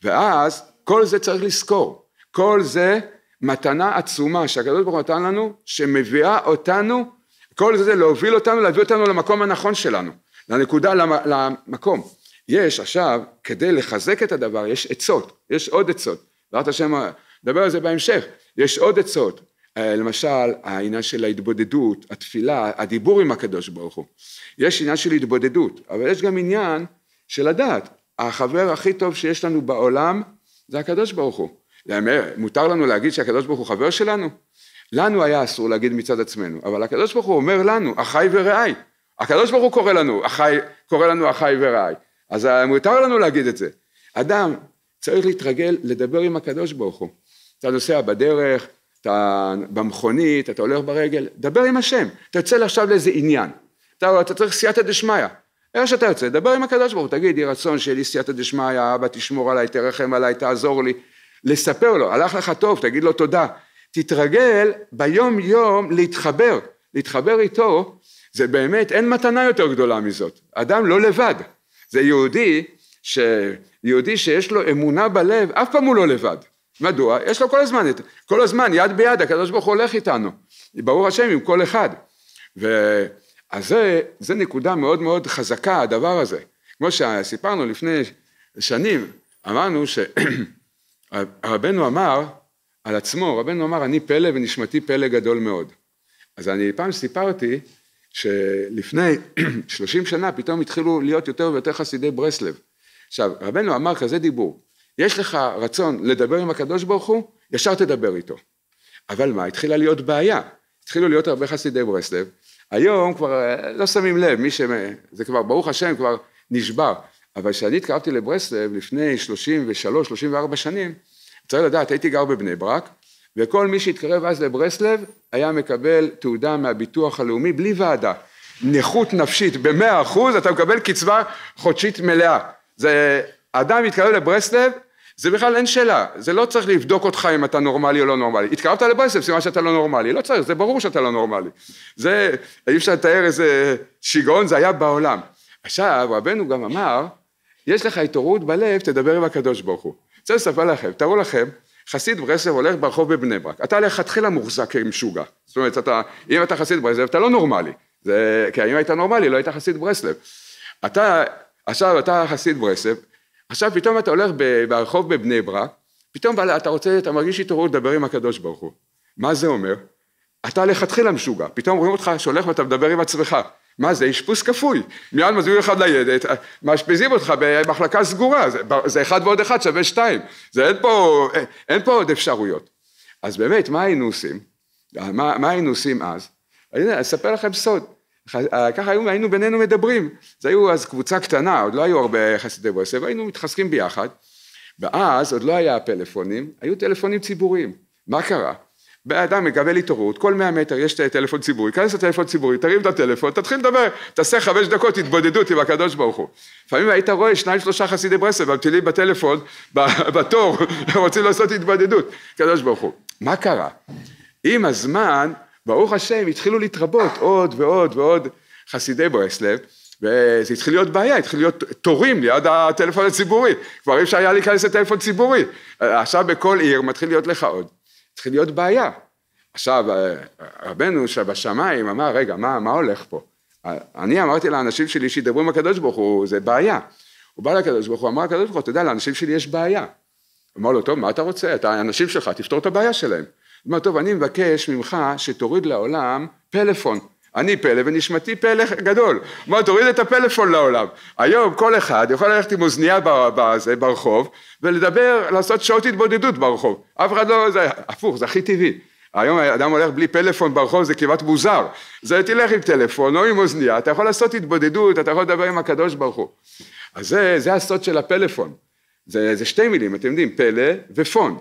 ואז כל זה צריך לזכור, כל זה מתנה עצומה שהקדוש ברוך הוא נתן לנו, שמביאה אותנו כל זה להוביל אותנו, להביא אותנו למקום הנכון שלנו, לנקודה, למקום. יש עכשיו, כדי לחזק את הדבר, יש עצות, יש עוד עצות. בעזרת השם, נדבר על זה בהמשך. יש עוד עצות. אה, למשל, העניין של ההתבודדות, התפילה, הדיבור עם הקדוש ברוך הוא. יש עניין של התבודדות, אבל יש גם עניין של הדעת. החבר הכי טוב שיש לנו בעולם זה הקדוש ברוך הוא. מותר לנו להגיד שהקדוש ברוך הוא חבר שלנו? לנו היה אסור להגיד מצד עצמנו, אבל הקדוש ברוך הוא אומר לנו, אחי ורעי. הקדוש ברוך הוא קורא לנו, אחי, קורא לנו אחי ורעי. אז מותר לנו להגיד את זה. אדם צריך להתרגל לדבר עם הקדוש ברוך הוא. אתה נוסע בדרך, אתה במכונית, אתה הולך ברגל, דבר עם השם. אתה יוצא עכשיו לאיזה עניין. אתה, אתה צריך סייעתא דשמיא. איך שאתה יוצא, דבר עם הקדוש ברוך הוא, תגיד, יהי רצון שלי סייעתא דשמיא, אבא תשמור עליי, תרחם עליי, תעזור לי. לספר לו, הלך לך טוב, תגיד לו תודה. תתרגל ביום יום להתחבר, להתחבר איתו, זה באמת, אין מתנה יותר גדולה מזאת, אדם לא לבד, זה יהודי, ש... יהודי שיש לו אמונה בלב, אף פעם הוא לא לבד, מדוע? יש לו כל הזמן, כל הזמן יד ביד, הקדוש ברוך הוא הולך איתנו, ברור השם עם כל אחד, ו... אז זה, זה נקודה מאוד מאוד חזקה הדבר הזה, כמו שסיפרנו לפני שנים, אמרנו שרבנו [CLEARS THROAT] אמר על עצמו, רבנו אמר אני פלא ונשמתי פלא גדול מאוד. אז אני פעם סיפרתי שלפני 30 [CLEARS THROAT] שנה פתאום התחילו להיות יותר ויותר חסידי ברסלב. עכשיו רבנו אמר כזה דיבור, יש לך רצון לדבר עם הקדוש ברוך הוא, ישר תדבר איתו. אבל מה, התחילה להיות בעיה, התחילו להיות הרבה חסידי ברסלב, היום כבר אה, לא שמים לב, מי ש... זה כבר ברוך השם כבר נשבר, אבל כשאני התקרבתי לברסלב לפני 33-34 שנים, צריך לדעת, הייתי גר בבני ברק, וכל מי שהתקרב אז לברסלב היה מקבל תעודה מהביטוח הלאומי בלי ועדה. נכות נפשית במאה אחוז, אתה מקבל קצבה חודשית מלאה. זה, אדם התקרב לברסלב, זה בכלל אין שאלה, זה לא צריך לבדוק אותך אם אתה נורמלי או לא נורמלי. התקרבת לברסלב, סימן שאתה לא נורמלי. לא צריך, זה ברור שאתה לא נורמלי. זה, אי אפשר לתאר איזה שיגעון זה היה בעולם. עכשיו, רבנו גם אמר, יש לך התעוררות בלב, תדבר עם הקדוש ברוך הוא. רוצה לספר לכם, תארו לכם, חסיד ברסלב הולך ברחוב בבני ברק, אתה לכתחילה מוחזק עם שוגע, זאת אומרת, אתה, אם אתה חסיד ברסלב אתה לא נורמלי, זה, כי אם היית נורמלי לא היית חסיד ברסלב. אתה, עכשיו אתה חסיד ברסלב, עכשיו פתאום אתה הולך ברחוב בבני ברק, פתאום אתה רוצה, אתה מרגיש התעוררות לדבר עם הקדוש ברוך הוא. מה זה אומר? אתה לכתחילה משוגע, פתאום רואים אותך שהולך ואתה מדבר עם עצמך. מה זה אשפוז כפוי, מיד מזמינים לך ליידת, מאשפזים אותך במחלקה סגורה, זה, זה אחד ועוד אחד שווה שתיים, זה אין פה, אין, פה עוד אפשרויות. אז באמת, מה היינו עושים? מה, מה היינו עושים אז? אני אספר לכם סוד, ככה היינו, היינו בינינו מדברים, זה היו אז קבוצה קטנה, עוד לא היו הרבה חסידי ווסר, והיינו מתחזקים ביחד, ואז עוד לא היה פלאפונים, היו טלפונים ציבוריים, מה קרה? בן אדם מקבל התעוררות, כל 100 מטר יש טלפון ציבורי, כנס לטלפון ציבורי, תרים את הטלפון, תתחיל לדבר, תעשה חמש דקות התבודדות עם הקדוש ברוך הוא. לפעמים היית רואה שניים שלושה חסידי ברסלב ממתינים בטלפון, [LAUGHS] בתור, [LAUGHS] רוצים לעשות התבודדות, קדוש ברוך הוא. מה קרה? עם הזמן, ברוך השם, התחילו להתרבות עוד ועוד ועוד חסידי ברסלב, וזה התחיל להיות בעיה, התחיל להיות תורים ליד הטלפון הציבורי, כבר אי אפשר היה להיכנס לטלפון ציבורי, עכשיו בכל עיר מתחיל להיות לך עוד. צריכה להיות בעיה. עכשיו, אה, אה, רבנו שבשמיים אמר, רגע, מה, מה הולך פה? אה, אני אמרתי לאנשים שלי שידברו עם הקדוש ברוך הוא, זה בעיה. הוא בא לקדוש ברוך הוא, אמר לקדוש ברוך הוא, אתה יודע, לאנשים שלי יש בעיה. אמר לו, טוב, מה אתה רוצה? אתה, האנשים שלך, תפתור את הבעיה שלהם. הוא אמר, טוב, אני מבקש ממך שתוריד לעולם פלאפון. אני פלא ונשמתי פלא גדול. כלומר, תוריד את הפלאפון לעולם. היום כל אחד יכול ללכת עם אוזנייה בזה, ברחוב, ולדבר, לעשות שעות התבודדות ברחוב. אף אחד לא, זה הפוך, זה הכי טבעי. היום אדם הולך בלי פלאפון ברחוב, זה כמעט מוזר. זה תלך עם טלפון או עם אוזנייה, אתה יכול לעשות התבודדות, אתה יכול לדבר עם הקדוש ברוך הוא. אז זה, זה הסוד של הפלאפון. זה, זה שתי מילים, אתם יודעים, פלא ופון.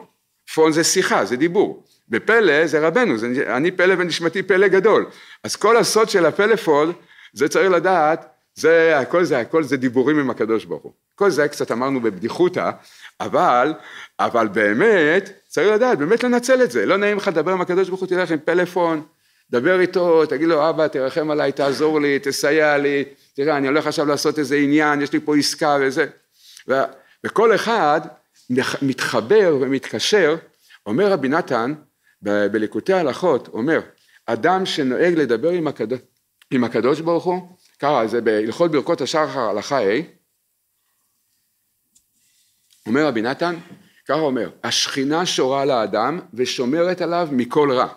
פון זה שיחה, זה דיבור. ופלא זה רבנו, זה, אני פלא ונשמתי פלא גדול. אז כל הסוד של הפלאפון, זה צריך לדעת, זה הכל זה הכל זה דיבורים עם הקדוש ברוך הוא. כל זה קצת אמרנו בבדיחותא, אבל, אבל באמת, צריך לדעת, באמת לנצל את זה. לא נעים לך לדבר עם הקדוש ברוך הוא, תלך עם פלאפון, דבר איתו, תגיד לו, אבא, תרחם עליי, תעזור לי, תסייע לי, תראה, אני הולך עכשיו לעשות איזה עניין, יש לי פה עסקה וזה. ו, וכל אחד מתחבר ומתקשר, אומר רבי נתן, בליקוטי הלכות אומר, אדם שנוהג לדבר עם, הקד... עם הקדוש ברוך הוא, קרא, זה בהלכות ברכות השחר הלכה ה', אומר רבי נתן, ככה אומר, השכינה שורה לאדם ושומרת עליו מכל רע,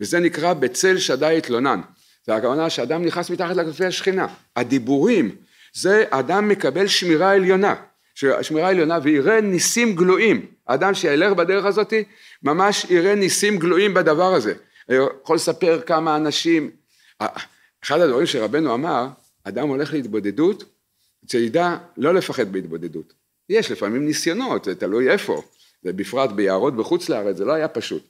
וזה נקרא בצל שדי התלונן, זה הכוונה שאדם נכנס מתחת לכנפי השכינה, הדיבורים, זה אדם מקבל שמירה עליונה, שמירה עליונה ויראה ניסים גלויים, אדם שילך בדרך הזאתי ממש יראה ניסים גלויים בדבר הזה. אני יכול לספר כמה אנשים, אה, אחד הדברים שרבנו אמר, אדם הולך להתבודדות, שידע לא לפחד בהתבודדות. יש לפעמים ניסיונות, זה תלוי איפה, ובפרט ביערות בחוץ לארץ, זה לא היה פשוט.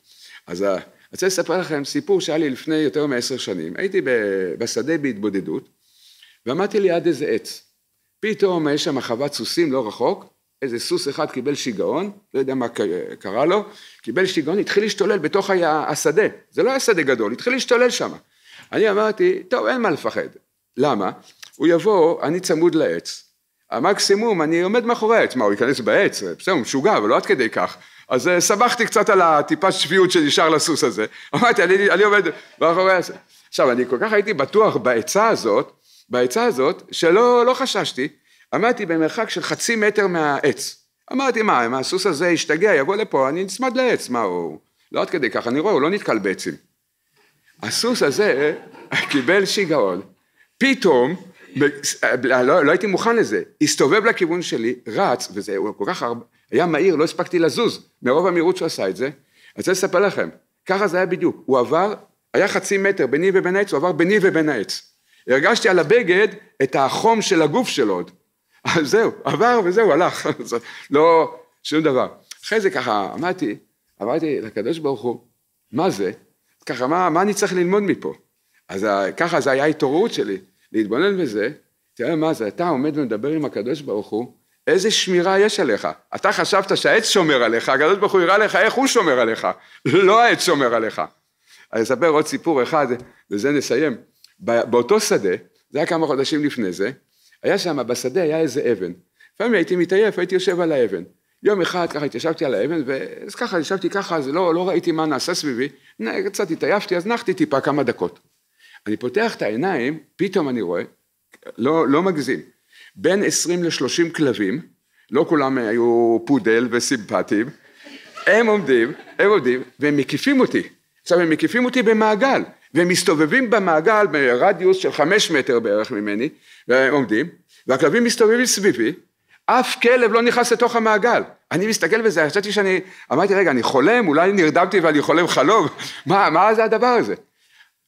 אז אה, אני רוצה לספר לכם סיפור שהיה לי לפני יותר מעשר שנים. הייתי בשדה בהתבודדות, ועמדתי ליד איזה עץ. פתאום יש שם חוות סוסים לא רחוק, איזה סוס אחד קיבל שיגעון, לא יודע מה קרה לו, קיבל שיגעון, התחיל להשתולל בתוך השדה, זה לא היה שדה גדול, התחיל להשתולל שם. אני אמרתי, טוב, אין מה לפחד. למה? הוא יבוא, אני צמוד לעץ, המקסימום, אני עומד מאחורי העץ, מה, הוא ייכנס בעץ? בסדר, הוא משוגע, אבל לא עד כדי כך. אז אה, סבכתי קצת על הטיפה שפיות שנשאר לסוס הזה. [LAUGHS] אמרתי, אני, אני עומד מאחורי העץ. עכשיו, אני כל כך הייתי בטוח בעצה הזאת, בעצה הזאת, שלא לא חששתי, עמדתי במרחק של חצי מטר מהעץ. אמרתי, מה, אם הסוס הזה ישתגע, יבוא לפה, אני נצמד לעץ, מה הוא... לא עד כדי כך, אני רואה, הוא לא נתקל בעצים. הסוס הזה קיבל שיגעון, פתאום, לא, לא הייתי מוכן לזה, הסתובב לכיוון שלי, רץ, וזה הוא כל כך הרבה, היה מהיר, לא הספקתי לזוז, מרוב המהירות שהוא עשה את זה. אני רוצה לספר לכם, ככה זה היה בדיוק, הוא עבר, היה חצי מטר ביני ובין העץ, הוא עבר ביני ובין העץ. הרגשתי על הבגד את החום של הגוף שלו עוד. [LAUGHS] אז זהו, עבר וזהו, הלך, [LAUGHS] לא, שום דבר. אחרי זה ככה עמדתי, אמרתי לקדוש ברוך הוא, מה זה? ככה, מה, מה אני צריך ללמוד מפה? אז אה, ככה זה היה ההתעוררות שלי, להתבונן בזה, תראה מה זה, אתה עומד ומדבר עם הקדוש ברוך הוא, איזה שמירה יש עליך? אתה חשבת שהעץ שומר עליך, הקדוש ברוך הוא יראה לך איך הוא שומר עליך, לא העץ שומר עליך. אני אספר עוד סיפור אחד, וזה נסיים. באותו שדה, זה היה כמה חודשים לפני זה, היה שם, בשדה היה איזה אבן. לפעמים הייתי מתעייף, הייתי יושב על האבן. יום אחד ככה התיישבתי על האבן, ואז ככה ישבתי ככה, אז לא, לא ראיתי מה נעשה סביבי, קצת התעייפתי, אז נחתי טיפה כמה דקות. אני פותח את העיניים, פתאום אני רואה, לא, לא מגזים, בין 20 ל-30 כלבים, לא כולם היו פודל וסימפטיים, הם עומדים, הם עומדים, והם מקיפים אותי. עכשיו, הם מקיפים אותי במעגל. ומסתובבים במעגל ברדיוס של חמש מטר בערך ממני, ועומדים, והכלבים מסתובבים סביבי, אף כלב לא נכנס לתוך המעגל. אני מסתכל בזה, חשבתי שאני, אמרתי רגע, אני חולם, אולי נרדמתי ואני חולם חלום, [LAUGHS] מה, מה זה הדבר הזה?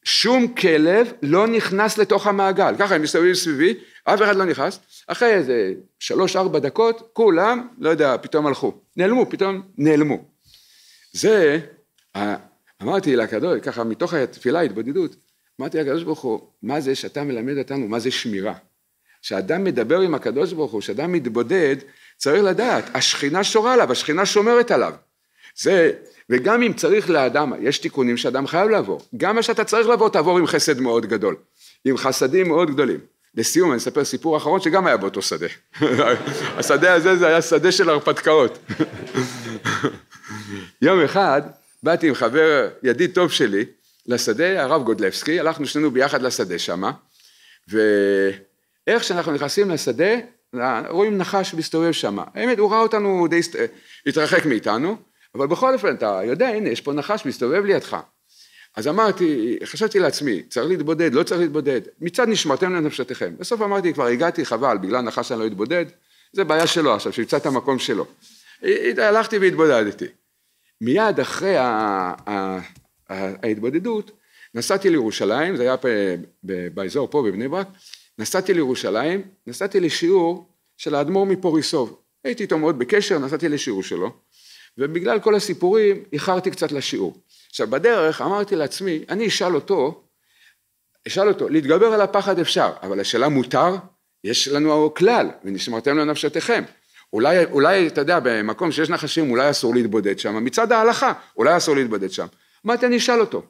שום כלב לא נכנס לתוך המעגל, ככה הם מסתובבים סביבי, אף אחד לא נכנס, אחרי איזה שלוש ארבע דקות, כולם, לא יודע, פתאום הלכו, נעלמו, פתאום נעלמו. זה אמרתי לקדוש, ככה מתוך התפילה, התבודדות, אמרתי לקדוש ברוך הוא, מה זה שאתה מלמד אותנו, מה זה שמירה? כשאדם מדבר עם הקדוש ברוך הוא, כשאדם מתבודד, צריך לדעת, השכינה שורה עליו, השכינה שומרת עליו. זה, וגם אם צריך לאדם, יש תיקונים שאדם חייב לעבור. גם מה שאתה צריך לעבור, תעבור עם חסד מאוד גדול. עם חסדים מאוד גדולים. לסיום, אני אספר סיפור אחרון שגם היה באותו שדה. [LAUGHS] השדה הזה, זה היה שדה של הרפתקאות. [LAUGHS] יום אחד, באתי עם חבר, ידיד טוב שלי, לשדה, הרב גודלבסקי, הלכנו שנינו ביחד לשדה שם, ואיך שאנחנו נכנסים לשדה, רואים נחש מסתובב שם. האמת, הוא ראה אותנו, די התרחק מאיתנו, אבל בכל אופן, אתה יודע, הנה, יש פה נחש מסתובב לידך. אז אמרתי, חשבתי לעצמי, צריך להתבודד, לא צריך להתבודד, מצד נשמרתם לנפשתכם. בסוף אמרתי, כבר הגעתי, חבל, בגלל נחש אני לא אתבודד, זה בעיה שלו עכשיו, שימצא את המקום שלו. הלכתי והתבודדתי. מיד אחרי ההתבודדות נסעתי לירושלים, זה היה באזור פה בבני ברק, נסעתי לירושלים, נסעתי לשיעור של האדמו"ר מפוריסוב, הייתי איתו מאוד בקשר, נסעתי לשיעור שלו, ובגלל כל הסיפורים איחרתי קצת לשיעור. עכשיו בדרך אמרתי לעצמי, אני אשאל אותו, אשאל אותו, להתגבר על הפחד אפשר, אבל השאלה מותר? יש לנו כלל, ונשמרתם לנפשתכם. אולי, אולי, אתה יודע, במקום שיש נחשים אולי אסור להתבודד שם, מצד ההלכה אולי אסור להתבודד שם. אמרתי, אני אשאל אותו. אני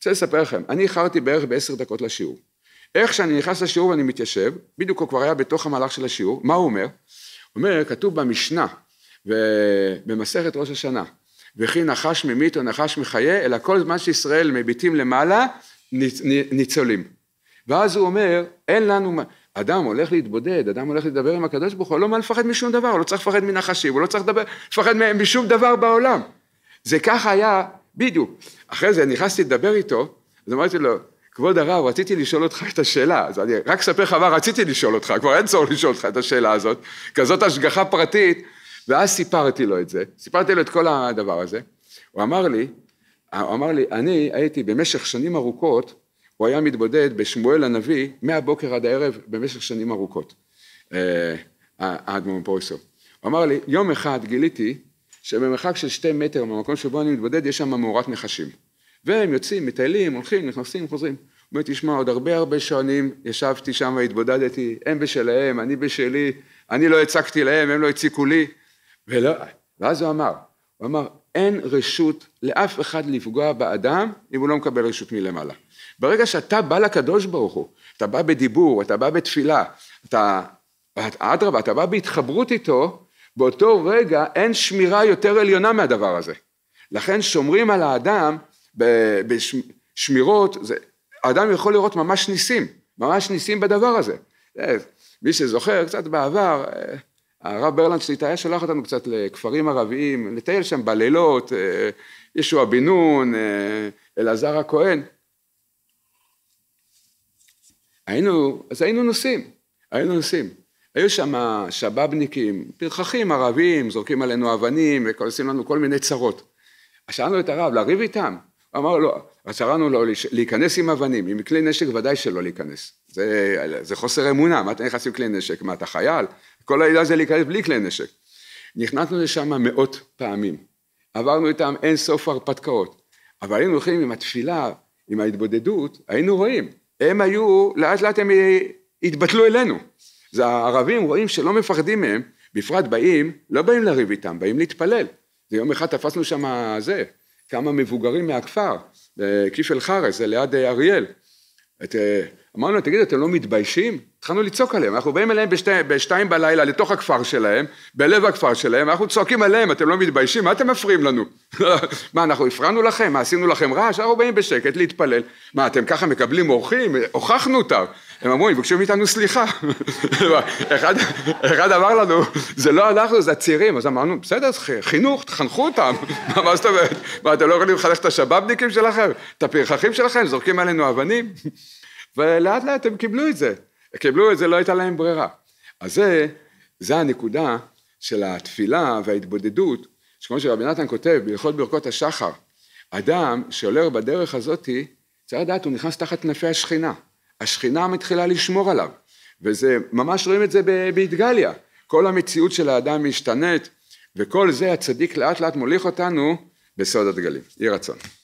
רוצה לספר לכם, אני איחרתי בערך בעשר דקות לשיעור. איך שאני נכנס לשיעור ואני מתיישב, בדיוק הוא כבר היה בתוך המהלך של השיעור, מה הוא אומר? הוא אומר, כתוב במשנה, במסכת ראש השנה, וכי נחש ממית או נחש מחיה, אלא כל זמן שישראל מביטים למעלה, ניצולים. ואז הוא אומר, אין לנו, מה... אדם הולך להתבודד, אדם הולך לדבר עם הקדוש ברוך הוא, לא מה לפחד משום דבר, הוא לא צריך לפחד מנחשים, הוא לא צריך לדבר, לפחד משום דבר בעולם. זה ככה היה, בדיוק. אחרי זה נכנסתי לדבר איתו, אז אמרתי לו, כבוד הרב, רציתי לשאול אותך את השאלה, אז אני רק אספר לך מה רציתי לשאול אותך, כבר אין צורך לשאול אותך את השאלה הזאת, כזאת השגחה פרטית, ואז סיפרתי לו את זה, סיפרתי לו את כל הדבר הזה, הוא אמר לי, הוא אמר לי, אני הייתי במשך שנים ארוכות, הוא היה מתבודד בשמואל הנביא מהבוקר עד הערב במשך שנים ארוכות, האדמון אה, אה, פורסו. הוא אמר לי, יום אחד גיליתי שבמרחק של שתי מטר מהמקום שבו אני מתבודד יש שם מאורת נחשים. והם יוצאים, מטיילים, הולכים, נכנסים, חוזרים. הוא אומר, תשמע, עוד הרבה הרבה שנים ישבתי שם והתבודדתי, הם בשלהם, אני בשלי, אני לא הצקתי להם, הם לא הציקו לי. ולא, ואז הוא אמר, הוא אמר, אין רשות לאף אחד לפגוע באדם אם הוא לא מקבל רשות מלמעלה. ברגע שאתה בא לקדוש ברוך הוא, אתה בא בדיבור, אתה בא בתפילה, אתה, אדרבה, אתה בא בהתחברות איתו, באותו רגע אין שמירה יותר עליונה מהדבר הזה. לכן שומרים על האדם בשמירות, זה, האדם יכול לראות ממש ניסים, ממש ניסים בדבר הזה. אה, מי שזוכר, קצת בעבר, אה, הרב ברלנד שליטה היה שולח אותנו קצת לכפרים ערביים, לטייל שם בלילות, אה, ישוע בן נון, אלעזר הכהן, היינו, אז היינו נוסעים, היינו נוסעים. היו שם שבאבניקים, פרחחים ערבים, זורקים עלינו אבנים ועושים לנו כל מיני צרות. אז שאלנו את הרב, לריב איתם? הוא אמר לא, אז שאלנו לו להיכנס עם אבנים, עם כלי נשק ודאי שלא להיכנס. זה, זה חוסר אמונה, מה אתה נכנס עם כלי נשק? מה אתה חייל? כל העילה זה להיכנס בלי כלי נשק. נכנסנו לשם מאות פעמים, עברנו איתם אין סוף הרפתקאות, אבל היינו הולכים עם התפילה, עם ההתבודדות, היינו רואים, הם היו, לאט לאט הם אה, התבטלו אלינו. אז הערבים רואים שלא מפחדים מהם, בפרט באים, לא באים לריב איתם, באים להתפלל. זה יום אחד תפסנו שם זה, כמה מבוגרים מהכפר, אה, כיף אל חרס, זה ליד אה, אריאל. את אמרנו להם, תגידו, אתם לא מתביישים? התחלנו לצעוק עליהם, אנחנו באים אליהם בשתי, בשתיים בלילה לתוך הכפר שלהם, בלב הכפר שלהם, אנחנו צועקים עליהם, אתם לא מתביישים? מה אתם מפריעים לנו? [LAUGHS] מה, אנחנו הפרענו לכם? מה, עשינו לכם רעש? אנחנו באים בשקט להתפלל. מה, אתם ככה מקבלים אורחים? הוכחנו אותם. הם אמרו, הם מבקשים מאיתנו סליחה. [LAUGHS] אחד, אחד אמר לנו, זה לא אנחנו, זה הצעירים. אז אמרנו, בסדר, חינוך, תחנכו אותם. [LAUGHS] מה זאת אומרת? מה, אתם לא יכולים לחנך את השבאבניקים שלכם? את הפרחחים שלכם? זורקים עלינו אבנים? ולאט לאט הם קיבלו את זה. קיבלו את זה, לא הייתה להם ברירה. אז זה, זה הנקודה של התפילה וההתבודדות, שכמו שרבי נתן כותב בהלכות ברכות השחר, אדם שעולה בדרך הזאתי, צריך לדעת, הוא נכנס תחת כנפי השכינה. השכינה מתחילה לשמור עליו, וזה, ממש רואים את זה באתגליה. כל המציאות של האדם משתנית, וכל זה הצדיק לאט לאט מוליך אותנו בסוד הדגלים. יהי רצון.